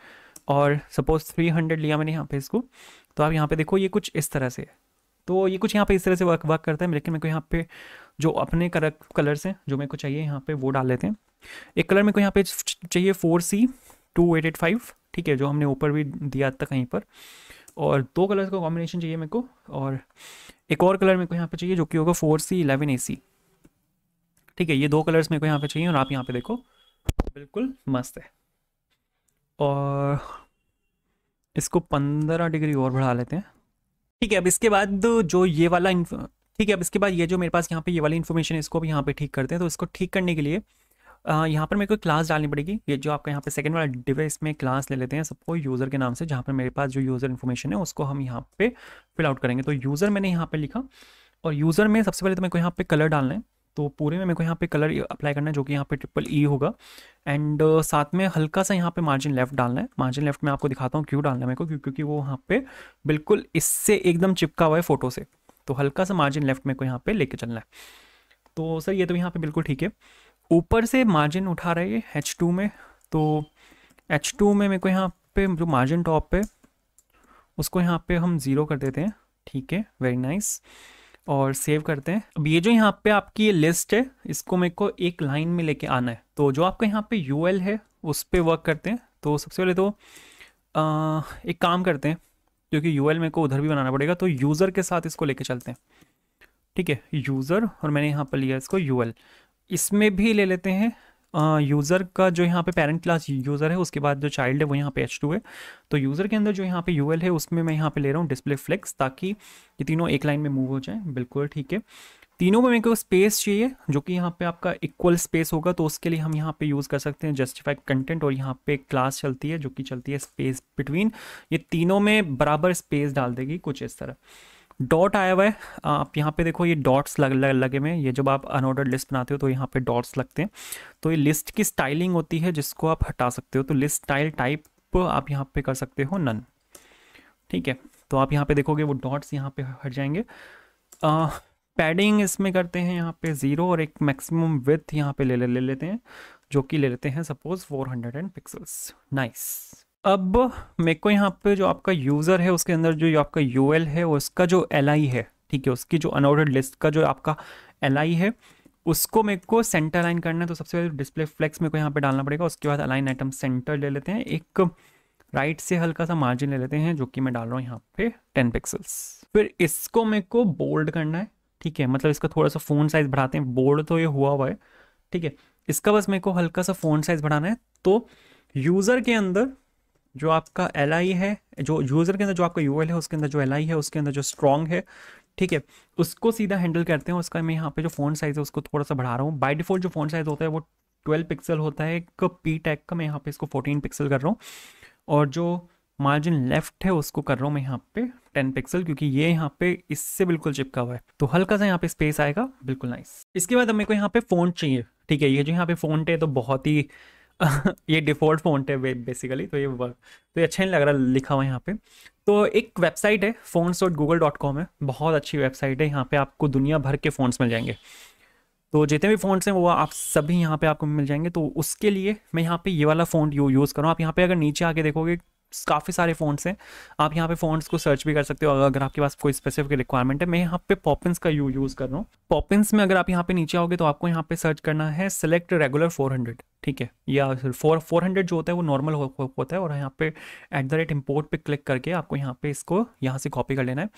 और सपोज हंड्रेड लिया मैंने यहाँ पे इसको तो आप यहाँ पे देखो ये कुछ इस तरह से है तो ये कुछ यहाँ पे इस तरह से वर्क वर्क करता है लेकिन मेरे को यहाँ पे जो अपने कलर कलर्स हैं जो मेरे को चाहिए यहाँ पे वो डाल लेते हैं एक कलर मेरे को यहाँ पे चाहिए four C two eight eight five ठीक है जो हमने ऊपर भी दिया था कहीं पर और दो कलर्स का कॉम्बिनेशन चाहिए मेरे को और एक और कलर मेरे को यहाँ पे चाहिए जो कि होगा फोर सी इलेवन ए सी ठीक है ये दो कलर्स मेरे को यहाँ पे चाहिए और आप यहाँ पे देखो बिल्कुल मस्त है और इसको पंद्रह डिग्री और बढ़ा लेते हैं ठीक है अब इसके बाद जो ये वाला ठीक है अब इसके बाद ये जो मेरे पास यहाँ पे ये वाली इन्फॉर्मेशन है इसको भी यहाँ पे ठीक करते हैं तो इसको ठीक करने के लिए यहाँ पर मेरे को क्लास डालनी पड़ेगी ये जो आपका यहाँ पे सेकंड वाला डिवाइस में क्लास ले लेते हैं सबको यूज़र के नाम से जहाँ पर मेरे पास जो यूज़र इन्फॉर्मेशन है उसको हम यहाँ पे फिल आउट करेंगे तो यूज़र मैंने यहाँ पे लिखा और यूज़र में सबसे पहले तो मेरे को यहाँ पे कलर डालना है तो पूरे में मेरे को यहाँ पे कलर अप्लाई करना है जो कि यहाँ पे ट्रिपल ई होगा एंड uh, साथ में हल्का सा यहाँ पे मार्जिन लेफ्ट डालना है मार्जिन लेफ्ट में आपको दिखाता हूँ क्यों डालना है मेरे को क्योंकि वो वहाँ पे बिल्कुल इससे एकदम चिपका हुआ है फोटो से तो हल्का सा मार्जिन लेफ्ट में को यहाँ पे लेके चलना है तो सर ये तो यहाँ पे बिल्कुल ठीक है ऊपर से मार्जिन उठा रहे है एच टू में तो एच टू में मेरे को यहाँ पे जो मार्जिन टॉप पे उसको यहाँ पे हम ज़ीरो कर देते हैं ठीक है वेरी नाइस और सेव करते हैं अब ये जो यहाँ पे आपकी ये लिस्ट है इसको मेरे को एक लाइन में लेके आना है तो जो आपका यहाँ पे यू है उस पर वर्क करते हैं तो सबसे पहले तो आ, एक काम करते हैं क्योंकि यू मेरे को उधर भी बनाना पड़ेगा तो यूज़र के साथ इसको लेके चलते हैं ठीक है यूज़र और मैंने यहाँ पर लिया इसको यू इसमें भी ले लेते हैं यूज़र का जो यहाँ पे पेरेंट क्लास यूज़र है उसके बाद जो चाइल्ड है वो यहाँ पे एच टू है तो यूज़र के अंदर जो यहाँ पे यू है उसमें मैं यहाँ पे ले रहा हूँ डिस्प्ले फ्लेक्स ताकि ये तीनों एक लाइन में मूव हो जाए बिल्कुल ठीक है तीनों में मेरे को स्पेस चाहिए जो कि यहाँ पे आपका इक्वल स्पेस होगा तो उसके लिए हम यहाँ पे यूज़ कर सकते हैं जस्टिफाइड कंटेंट और यहाँ पे क्लास चलती है जो कि चलती है स्पेस बिटवीन ये तीनों में बराबर स्पेस डाल देगी कुछ इस तरह डॉट आया हुआ है आप यहाँ पे देखो ये डॉट्स लग, लग लगे में ये जब आप अनऑर्डर लिस्ट बनाते हो तो यहाँ पे डॉट्स लगते हैं तो ये लिस्ट की स्टाइलिंग होती है जिसको आप हटा सकते हो तो लिस्ट स्टाइल टाइप आप यहाँ पे कर सकते हो नन ठीक है तो आप यहाँ पे देखोगे वो डॉट्स यहाँ पे हट जाएंगे पैडिंग इसमें करते हैं यहाँ पे ज़ीरो और एक मैक्सिमम विथ यहाँ पे ले ले, ले लेते हैं जो कि ले लेते हैं सपोज 400 पिक्सल्स नाइस अब मेरे को यहाँ पे जो आपका यूज़र है उसके अंदर जो आपका यू है उसका जो एल है ठीक है उसकी जो अनऑर्डर लिस्ट का जो आपका एल है उसको मेरे को सेंटर लाइन करना है तो सबसे पहले डिस्प्ले फ्लेक्स मेरे को यहाँ पे डालना पड़ेगा उसके बाद अलाइन आइटम सेंटर ले लेते हैं एक राइट से हल्का सा मार्जिन ले लेते हैं जो कि मैं डाल रहा हूँ यहाँ पे टेन पिक्सल्स फिर इसको मेरे को बोल्ड करना है ठीक है मतलब इसका थोड़ा सा फ़ोन साइज़ बढ़ाते हैं बोर्ड तो ये हुआ हुआ है ठीक है इसका बस मेरे को हल्का सा फ़ोन साइज़ बढ़ाना है तो यूज़र के अंदर जो आपका एल है जो यूज़र के अंदर जो आपका यू है उसके अंदर जो एल है उसके अंदर जो स्ट्रॉन्ग है ठीक है उसको सीधा हैंडल करते हैं उसका मैं यहाँ पे जो फ़ोन साइज़ है उसको थोड़ा सा बढ़ा रहा हूँ बाई डिफ़ॉल्ट जो फ़ोन साइज़ होता है वो ट्वेल्व पिक्सल होता है एक पी टैग का मैं यहाँ पे इसको फोर्टीन पिक्सल कर रहा हूँ और जो मार्जिन लेफ्ट है उसको कर रहा हूँ मैं यहाँ पे टेन पिक्सल क्योंकि ये यहाँ पे इससे बिल्कुल चिपका हुआ है तो हल्का सा यहाँ पे स्पेस आएगा बिल्कुल नाइस इसके बाद हमें को यहाँ पे फोन चाहिए ठीक है ये जो यहाँ पे फोन है तो बहुत ही ये डिफ़ॉल्ट फोन है बेसिकली तो ये वर्क तो ये अच्छा नहीं लग रहा लिखा हुआ है यहाँ पे तो एक वेबसाइट है font dot Google dot com है बहुत अच्छी वेबसाइट है यहाँ पे आपको दुनिया भर के फ़ोन्स मिल जाएंगे तो जितने भी फोन हैं वो आप सभी यहाँ पे आपको मिल जाएंगे तो उसके लिए मैं यहाँ पे ये वाला फ़ोन कर यूज़ करूँ आप यहाँ पे अगर नीचे आके देखोगे काफ़ी सारे फ़ोन्स हैं आप यहाँ पे फ़ोन्स को सर्च भी कर सकते हो अगर आपके पास कोई स्पेसिफिक रिक्वायरमेंट है मैं यहाँ पे पॉपिन्स का यू यूज़ कर रहा हूँ पॉपिन्स में अगर आप यहाँ पे नीचे आओगे तो आपको यहाँ पे सर्च करना है सिलेक्ट रेगुलर 400 ठीक है या फोर फोर हंड्रेड जो होता है वो नॉर्मल हो, हो, होता है और यहाँ पे एट द रेट इम्पोर्ट पर क्लिक करके आपको यहाँ पे इसको यहाँ से कॉपी कर लेना है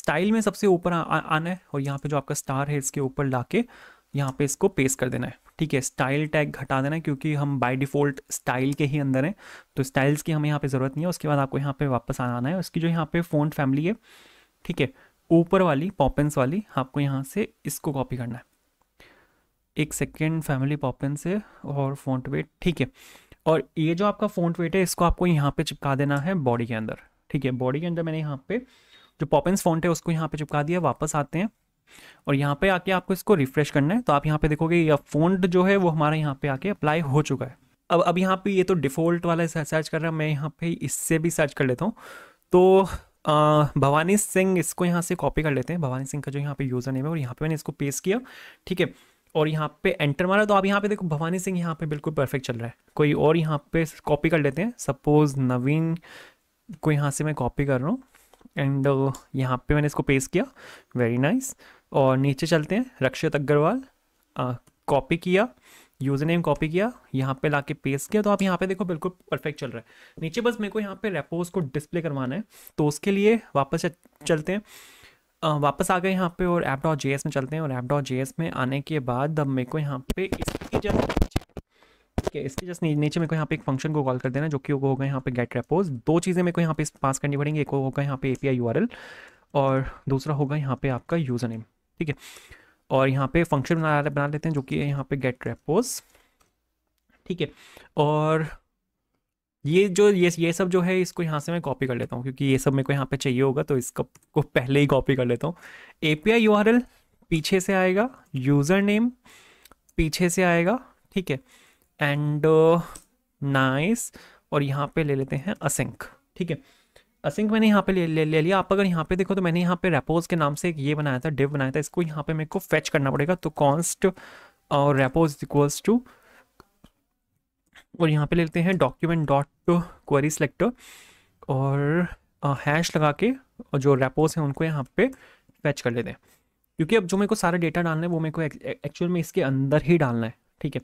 स्टाइल में सबसे ऊपर आना है और यहाँ पे जो आपका स्टार है इसके ऊपर ला यहाँ पे इसको पेस कर देना है ठीक है स्टाइल टैग घटा देना है क्योंकि हम बाय डिफ़ॉल्ट स्टाइल के ही अंदर हैं तो स्टाइल्स की हमें यहाँ पे ज़रूरत नहीं है उसके बाद आपको यहाँ पे वापस आना है उसकी जो यहाँ पे फ़ोन फैमिली है ठीक है ऊपर वाली पॉपेंस वाली आपको यहाँ से इसको कॉपी करना है एक सेकेंड फैमिली पॉपेंस है और फ़ोन वेट ठीक है और ये जो आपका फ़ोन वेट है इसको आपको यहाँ पर चिपका देना है बॉडी के अंदर ठीक है बॉडी के अंदर मैंने यहाँ पर जो पॉपेंस फ़ोन है उसको यहाँ पर चिपका दिया वापस आते हैं और यहाँ पे आके आपको इसको रिफ्रेश करना है तो आप यहाँ पे देखोगे या फ़ॉन्ट जो है वो हमारा यहाँ पे आके अप्लाई हो चुका है अब अब यहाँ पे ये तो डिफ़ॉल्ट वाला सर्च कर रहा है मैं यहाँ पे इससे भी सर्च कर लेता हूँ तो भवानी सिंह इसको यहाँ से कॉपी कर लेते हैं भवानी सिंह का जो यहाँ पे यूज़र नेम है और यहाँ पे मैंने इसको पेस्ट किया ठीक है और यहाँ पे एंटर मारा तो आप यहाँ पे देखो भवानी सिंह यहाँ पे बिल्कुल परफेक्ट चल रहा है कोई और यहाँ पे कॉपी कर लेते हैं सपोज़ नवीन को यहाँ से मैं कॉपी कर रहा हूँ एंड यहाँ पे मैंने इसको पेस्ट किया वेरी नाइस nice. और नीचे चलते हैं रक्षित अग्रवाल कॉपी किया यूज़र नेम कॉपी किया यहाँ पे लाके पेस्ट किया तो आप यहाँ पे देखो बिल्कुल परफेक्ट चल रहा है नीचे बस मेरे को यहाँ पे रेपोज को डिस्प्ले करवाना है तो उसके लिए वापस चलते हैं आ, वापस आ गए यहाँ पे और ऐप डॉट जे में चलते हैं और ऐप डॉट जे में आने के बाद अब मेरे को यहाँ पे इसकी जस्ट ठीक है इसके जस्ट नीचे मेरे को यहाँ पे एक फंक्शन को कॉल कर देना जो कि वो होगा यहाँ पे गेट रेपोज दो चीज़ें मेरे को यहाँ पे पास करनी पड़ेंगी एक होगा यहाँ पे ए पी और दूसरा होगा यहाँ पे आपका यूज़र नेम ठीक है और यहाँ पे फंक्शन बना बना लेते हैं जो कि यहाँ पे गेट रेपोज ठीक है और ये जो ये ये सब जो है इसको यहाँ से मैं कॉपी कर लेता हूँ क्योंकि ये सब मेरे को यहाँ पे चाहिए होगा तो इसको को पहले ही कॉपी कर लेता हूँ A P I U R L पीछे से आएगा यूज़र नेम पीछे से आएगा ठीक है एंड नाइस uh, और यहाँ पे ले लेते हैं असिंक ठीक है सिंक मैंने यहाँ पे ले, ले, ले लिया आप अगर यहाँ पे देखो तो मैंने यहाँ पे रेपोज के नाम से एक ये बनाया था डिव बनाया था इसको यहाँ पे मेरे को फेच करना पड़ेगा तो कॉन्स्ट और रेपोज इक्वल्स टू और यहाँ पे लेते हैं डॉक्यूमेंट डॉट क्वेरी सेलेक्टर और हैश uh, लगा के और जो रेपोज हैं उनको यहाँ पे फैच कर लेते हैं क्योंकि अब जो मेरे को सारा डेटा डालना है वो मेरे को एक्चुअल में इसके अंदर ही डालना है ठीक है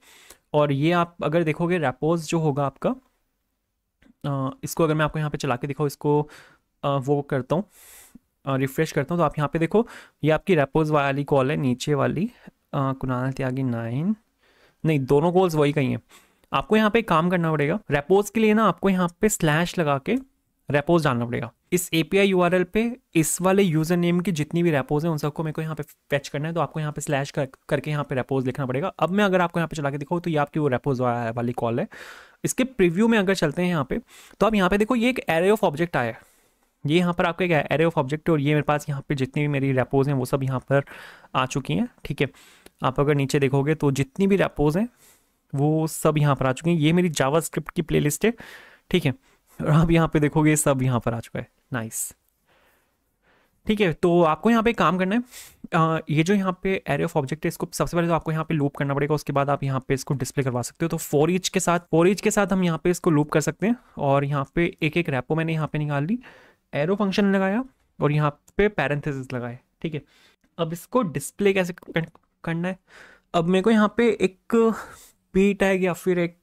और ये आप अगर देखोगे रेपोज जो होगा आपका इसको अगर मैं आपको यहाँ पे चला के दिखाऊँ इसको वो करता हूँ रिफ्रेश करता हूँ तो आप यहाँ पे देखो ये आपकी रेपोज वाली कॉल है नीचे वाली कुनाल त्यागी नाइन नहीं दोनों कॉल्स वही कहीं हैं आपको यहाँ पे काम करना पड़ेगा रेपोज के लिए ना आपको यहाँ पे स्लैश लगा के रेपोज डालना पड़ेगा इस आर एल पे इस वाले यूजर नेम की जितनी भी रेपोज हैं उन सबको मेरे को यहाँ पे फैच करना है तो आपको यहाँ पे स्लैश कर, करके यहाँ पे रेपोज लिखना पड़ेगा अब मैं अगर आपको यहाँ पे चला के दिखाऊँ तो ये आपकी वो रेपोज वाली कॉल है इसके प्रिव्यू में अगर चलते हैं यहाँ पे तो आप यहाँ पे देखो ये एक एरे ऑफ ऑब्जेक्ट आया है ये यहाँ पर आपका एक एरे ऑफ ऑब्जेक्ट है और ये मेरे पास यहाँ पे जितनी भी मेरी रेपोज हैं वो सब यहाँ पर आ चुकी हैं ठीक है आप अगर नीचे देखोगे तो जितनी भी रेपोज हैं वो सब यहाँ पर आ चुकी हैं ये मेरी जावा स्क्रिप्ट की प्ले है ठीक है और आप यहाँ पर देखोगे सब यहाँ पर आ चुका है नाइस ठीक है तो आपको यहाँ पे काम करना है आ, ये जो यहाँ पे एरे ऑफ ऑब्जेक्ट है इसको सबसे पहले तो आपको यहाँ पे लूप करना पड़ेगा उसके बाद आप यहाँ पे इसको डिस्प्ले करवा सकते हो तो फोर इंच के साथ फोर इंच के साथ हम यहाँ पे इसको लूप कर सकते हैं और यहाँ पे एक एक रैपो मैंने यहाँ पे निकाल ली एरो फंक्शन लगाया और यहाँ पे पैरेंथेसिस लगाए ठीक है अब इसको डिस्प्ले कैसे करना है अब मेरे को यहाँ पे एक पी टैग या फिर एक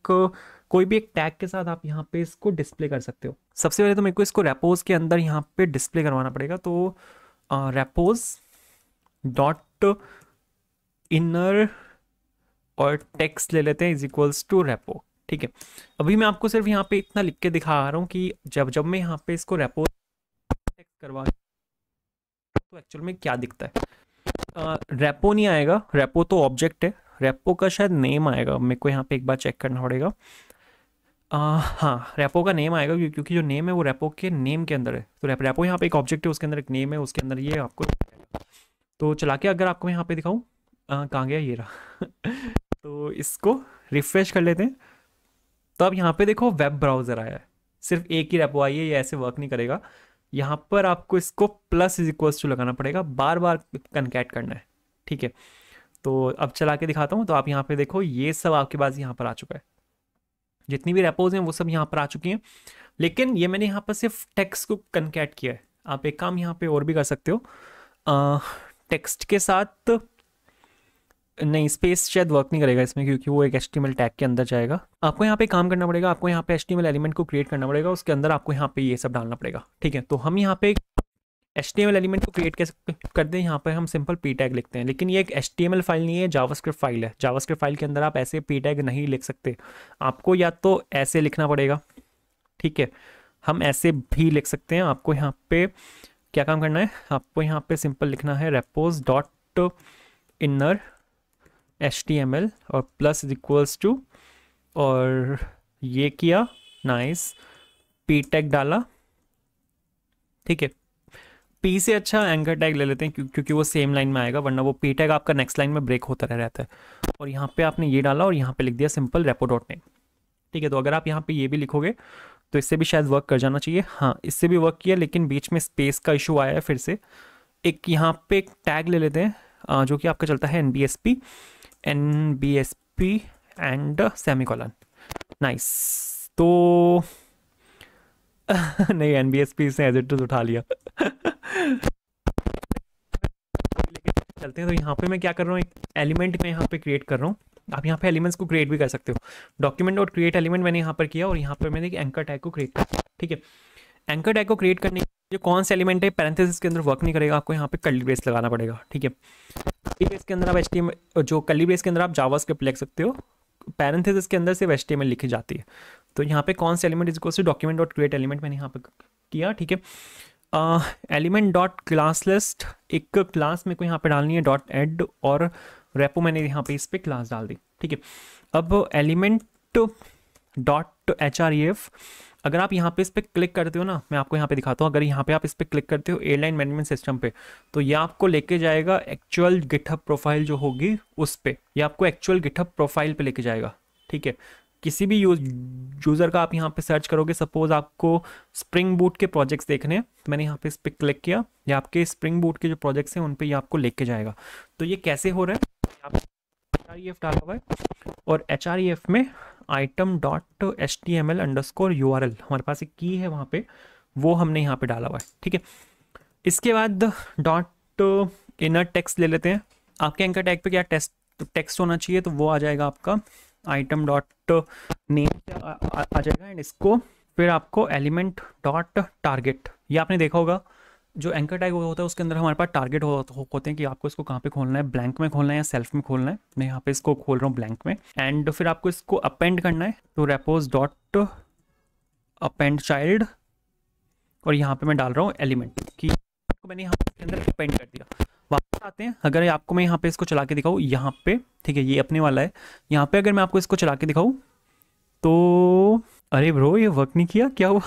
कोई भी एक टैग के साथ आप यहाँ पे इसको डिस्प्ले कर सकते हो सबसे पहले तो मेरे को इसको रेपोज के अंदर यहाँ पे डिस्प्ले करवाना पड़ेगा तो रेपोज डॉट इनर और टेक्स्ट ले लेते हैं इज इक्वल्स टू रेपो ठीक है अभी मैं आपको सिर्फ यहाँ पे इतना लिख के दिखा रहा हूँ कि जब जब मैं यहाँ पे इसको रेपो करवा तो एक्चुअल में क्या दिखता है रेपो रेपो नहीं आएगा रेपो तो ऑब्जेक्ट है रेपो का शायद नेम आएगा मेरे को यहाँ पे एक बार चेक करना पड़ेगा हाँ रेपो का नेम आएगा क्योंकि जो नेम है वो रेपो के नेम के अंदर है तो रेप रेपो यहाँ पे एक ऑब्जेक्ट है उसके अंदर एक नेम है उसके अंदर ये आपको तो चला के अगर आपको मैं यहाँ पे दिखाऊँ कहाँ गया ये रहा तो इसको रिफ्रेश कर लेते हैं तो अब यहाँ पे देखो वेब ब्राउज़र आया है सिर्फ एक ही रेपो आई है ये ऐसे वर्क नहीं करेगा यहाँ पर आपको इसको प्लस इज इक्वल्स टू लगाना पड़ेगा बार बार कनकैट करना है ठीक है तो अब चला के दिखाता हूँ तो आप यहाँ पे देखो ये सब आपके पास यहाँ पर आ चुका है जितनी भी रेपोज हैं वो सब यहाँ पर आ चुकी हैं लेकिन ये मैंने यहाँ पर सिर्फ टेक्स्ट को कनकेट किया है आप एक काम यहाँ पे और भी कर सकते हो टेक्स्ट के साथ नहीं स्पेस शायद वर्क नहीं करेगा इसमें क्योंकि वो एक एच टैग के अंदर जाएगा आपको यहाँ पे काम करना पड़ेगा आपको यहाँ पे एच एलिमेंट को क्रिएट करना पड़ेगा उसके अंदर आपको यहाँ पे ये सब डालना पड़ेगा ठीक है तो हम यहाँ पे एच एलिमेंट को क्रिएट कैसे करते हैं यहाँ पर हम सिंपल पी टैग लिखते हैं लेकिन ये एक एच फाइल नहीं है जावास्क्रिप्ट फाइल है जावास्क्रिप्ट फाइल के अंदर आप ऐसे पी टैग नहीं लिख सकते आपको या तो ऐसे लिखना पड़ेगा ठीक है हम ऐसे भी लिख सकते हैं आपको यहाँ पे क्या काम करना है आपको यहाँ पे सिंपल लिखना है repos dot inner H T M L और प्लस इज इक्वल्स टू और ये किया नाइस पी टैग डाला ठीक है पी से अच्छा एंकर टैग ले लेते हैं क्यों, क्योंकि वो सेम लाइन में आएगा वरना वो पी टैग आपका नेक्स्ट लाइन में ब्रेक होता रह रहता है और यहाँ पे आपने ये डाला और यहाँ पे लिख दिया सिंपल रेपो डॉट नेम ठीक है तो अगर आप यहाँ पे ये भी लिखोगे तो इससे भी शायद वर्क कर जाना चाहिए हाँ इससे भी वर्क किया लेकिन बीच में स्पेस का इशू आया है फिर से एक यहाँ पे एक टैग ले लेते हैं जो कि आपका चलता है N B S P N B S P and semicolon nice तो नहीं एन बी एस पी इसने एज इट उठा लिया चलते हैं तो यहाँ पे मैं क्या कर रहा हूँ एक एलिमेंट मैं यहाँ पे क्रिएट कर रहा हूँ आप यहाँ पे एलिमेंट्स को क्रिएट भी कर सकते हो डॉक्यूमेंट और क्रिएट एलिमेंट मैंने यहाँ पर किया और यहाँ पर मैंने एक एंकर टैग को क्रिएट किया ठीक है एंकर टैग को क्रिएट करने जो कौन सा एलिमेंट है पैरेंथेसिस के अंदर वर्क नहीं करेगा आपको यहाँ पे कली बेस लगाना पड़ेगा ठीक है कली बेस के अंदर आप एच जो कली बेस के अंदर आप जावा स्क्रिप्ट लिख सकते हो पैरेंथेसिस के अंदर सिर्फ एच लिखी जाती है तो यहाँ पे कौन सा एलिमेंट इसको से डॉक्यूमेंट और क्रिएट एलिमेंट मैंने यहाँ पर किया ठीक है एलिमेंट डॉट क्लास लिस्ट एक क्लास मेरे को यहाँ पे डालनी है डॉट एड और रेपो मैंने यहाँ पे इस पर क्लास डाल दी ठीक है अब element dot H R E F अगर आप यहाँ पे इस पर क्लिक करते हो ना मैं आपको यहाँ पे दिखाता हूँ अगर यहाँ पे आप इस पर क्लिक करते हो एयरलाइन मैनेजमेंट सिस्टम पे तो ये आपको लेके जाएगा एक्चुअल गिटअप प्रोफाइल जो होगी उस पर यह आपको एक्चुअल गिटअप प्रोफाइल पे लेके जाएगा ठीक है किसी भी यूज़र का आप यहाँ पे सर्च करोगे सपोज़ आपको स्प्रिंग बूट के प्रोजेक्ट्स देखने हैं तो मैंने यहाँ पे इस पर क्लिक किया ये आपके स्प्रिंग बूट के जो प्रोजेक्ट्स हैं उन पे ये आपको लेके जाएगा तो ये कैसे हो रहा है आप एच e डाला हुआ है और एच e में item dot H T M L underscore U R L हमारे पास एक की है वहाँ पर वो हमने यहाँ पे डाला हुआ है ठीक है इसके बाद डॉट इनर टेक्स्ट ले लेते हैं आपके एंकर टैग पे क्या टेस्ट टेक्स्ट होना चाहिए तो वो आ जाएगा आपका आइटम डॉट नेम आ जाएगा एंड इसको फिर आपको एलिमेंट डॉट टारगेट ये आपने देखा होगा जो एंकर टैग होता है उसके अंदर हमारे पास टारगेट हो, हो, होते हैं कि आपको इसको कहाँ पे खोलना है ब्लैंक में खोलना है या सेल्फ में खोलना है मैं यहाँ पे इसको खोल रहा हूँ ब्लैंक में एंड फिर आपको इसको अपेंड करना है तो रेपोज डॉट अपेंड चाइल्ड और यहाँ पे मैं डाल रहा हूँ एलिमेंट कि मैंने यहाँ के अंदर अपेंड कर दिया वापस आते हैं अगर आपको मैं यहाँ पे इसको चला के दिखाऊँ यहाँ पे ठीक है ये अपने वाला है यहाँ पे अगर मैं आपको इसको चला के दिखाऊँ तो अरे ब्रो ये वर्क नहीं किया क्या हुआ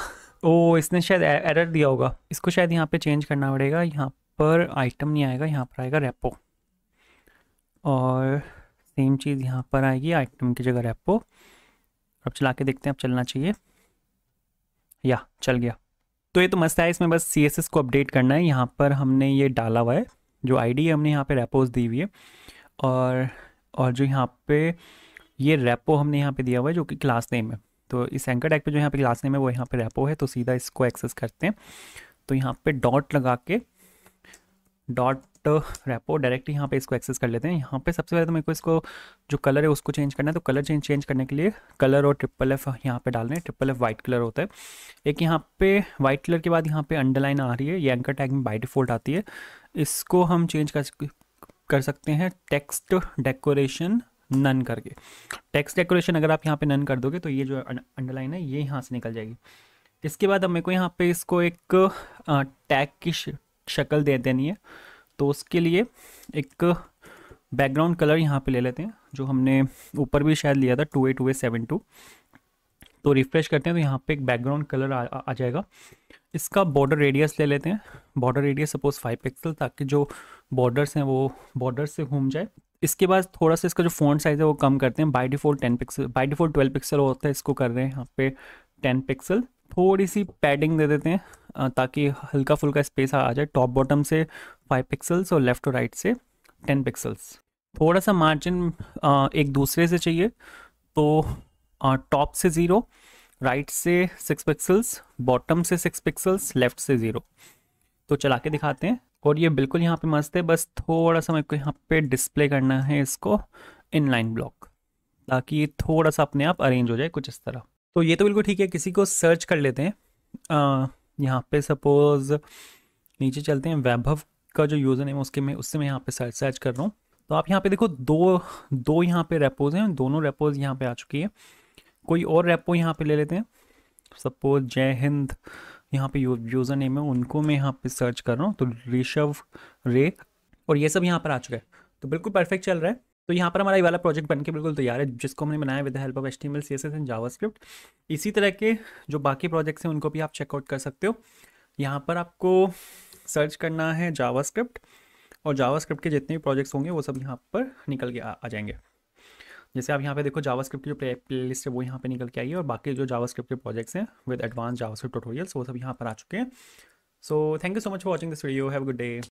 ओ इसने शायद एरर e-, दिया होगा इसको शायद यहाँ पे चेंज करना पड़ेगा यहाँ पर आइटम नहीं आएगा यहाँ पर आएगा रेपो और सेम चीज़ यहाँ पर आएगी आइटम की जगह रेपो अब चला के देखते हैं अब चलना चाहिए या चल गया तो ये तो मस्त है इसमें बस सी को अपडेट करना है यहाँ पर हमने ये डाला हुआ है जो आईडी है हमने यहाँ पे रेपोज दी हुई है और और जो यहाँ पे ये रेपो हमने यहाँ पे दिया हुआ है जो कि क्लास नेम है तो इस एंकर टैग पे जो यहाँ पे क्लास नेम है वो यहाँ पे रेपो है तो सीधा इसको एक्सेस करते हैं तो यहाँ पे डॉट लगा के डॉट रेपो डायरेक्ट यहाँ पे इसको एक्सेस कर लेते हैं यहाँ पे सबसे पहले तो मेरे को इसको जो कलर है उसको चेंज करना है तो कलर चेंज चेंज करने के लिए कलर और ट्रिपल एफ यहाँ पे रहे हैं ट्रिपल एफ वाइट कलर होता है एक यहाँ पे वाइट कलर के बाद यहाँ पे अंडरलाइन आ रही है ये एंकर टैग में बाई डिफॉल्ट आती है इसको हम चेंज कर कर सकते हैं टेक्स्ट डेकोरेशन नन करके टेक्स्ट डेकोरेशन अगर आप यहाँ पे नन कर दोगे तो ये जो अंडरलाइन है ये यहाँ से निकल जाएगी इसके बाद हमें को यहाँ पे इसको एक टैग की शक्ल दे देनी है तो उसके लिए एक बैकग्राउंड कलर यहाँ पे ले लेते हैं जो हमने ऊपर भी शायद लिया था two eight two A seven two तो रिफ्रेश करते हैं तो यहाँ पे एक बैकग्राउंड कलर आ, आ, आ जाएगा इसका बॉर्डर रेडियस ले लेते हैं border radius suppose five pixel ताकि जो बॉर्डर्स हैं वो बॉर्डर से घूम जाए इसके बाद थोड़ा सा इसका जो फोन साइज़ है वो कम करते हैं by default ten pixel by default twelve pixel होता है इसको कर रहे हैं यहाँ पे टेन पिक्सल थोड़ी सी पैडिंग दे देते हैं ताकि हल्का फुल्का स्पेस आ जाए टॉप बॉटम से फाइव पिक्सल्स और लेफ्ट और राइट से टेन पिक्सल्स थोड़ा सा मार्जिन एक दूसरे से चाहिए तो टॉप से ज़ीरो राइट से सिक्स पिक्सल्स बॉटम से सिक्स पिक्सल्स लेफ्ट से ज़ीरो तो चला के दिखाते हैं और ये बिल्कुल यहाँ पे मस्त है बस थोड़ा सा मेरे को यहाँ पे डिस्प्ले करना है इसको इनलाइन ब्लॉक ताकि ये थोड़ा सा अपने आप अरेंज हो जाए कुछ इस तरह तो ये तो बिल्कुल ठीक है किसी को सर्च कर लेते हैं यहाँ पे सपोज नीचे चलते हैं वैभव का जो यूज़र है उसके में उससे मैं यहाँ पे सर्च सर्च कर रहा हूँ तो आप यहाँ पे देखो दो दो यहाँ पे रेपोज हैं दोनों रेपोज यहाँ पे आ चुकी है कोई और रेपो यहाँ पे ले लेते हैं सपोज जय हिंद यहाँ पे यूज़र नेम है उनको मैं यहाँ पे सर्च कर रहा हूँ तो ऋषभ रे और ये सब यहाँ पर आ चुका है तो बिल्कुल परफेक्ट चल रहा है तो यहाँ पर हमारा ये वाला प्रोजेक्ट बन के बिल्कुल तैयार है जिसको हमने बनाया with help of H T S S and Java इसी तरह के जो बाकी प्रोजेक्ट्स हैं उनको भी आप चेकआउट कर सकते हो यहाँ पर आपको सर्च करना है जावा और जावा के जितने भी प्रोजेक्ट्स होंगे वो सब यहाँ पर निकल के आ, आ जाएंगे जैसे आप यहाँ पे देखो जावास्क्रिप्ट की जो प्ले लिस्ट है वो यहाँ पे निकल के आई है और बाकी जो जावास्क्रिप्ट के प्रोजेक्ट्स हैं विद एडवांस जावास्क्रिप्ट ट्यूटोरियल्स वो सब यहाँ पर आ चुके हैं so thank you so much for watching this video have good day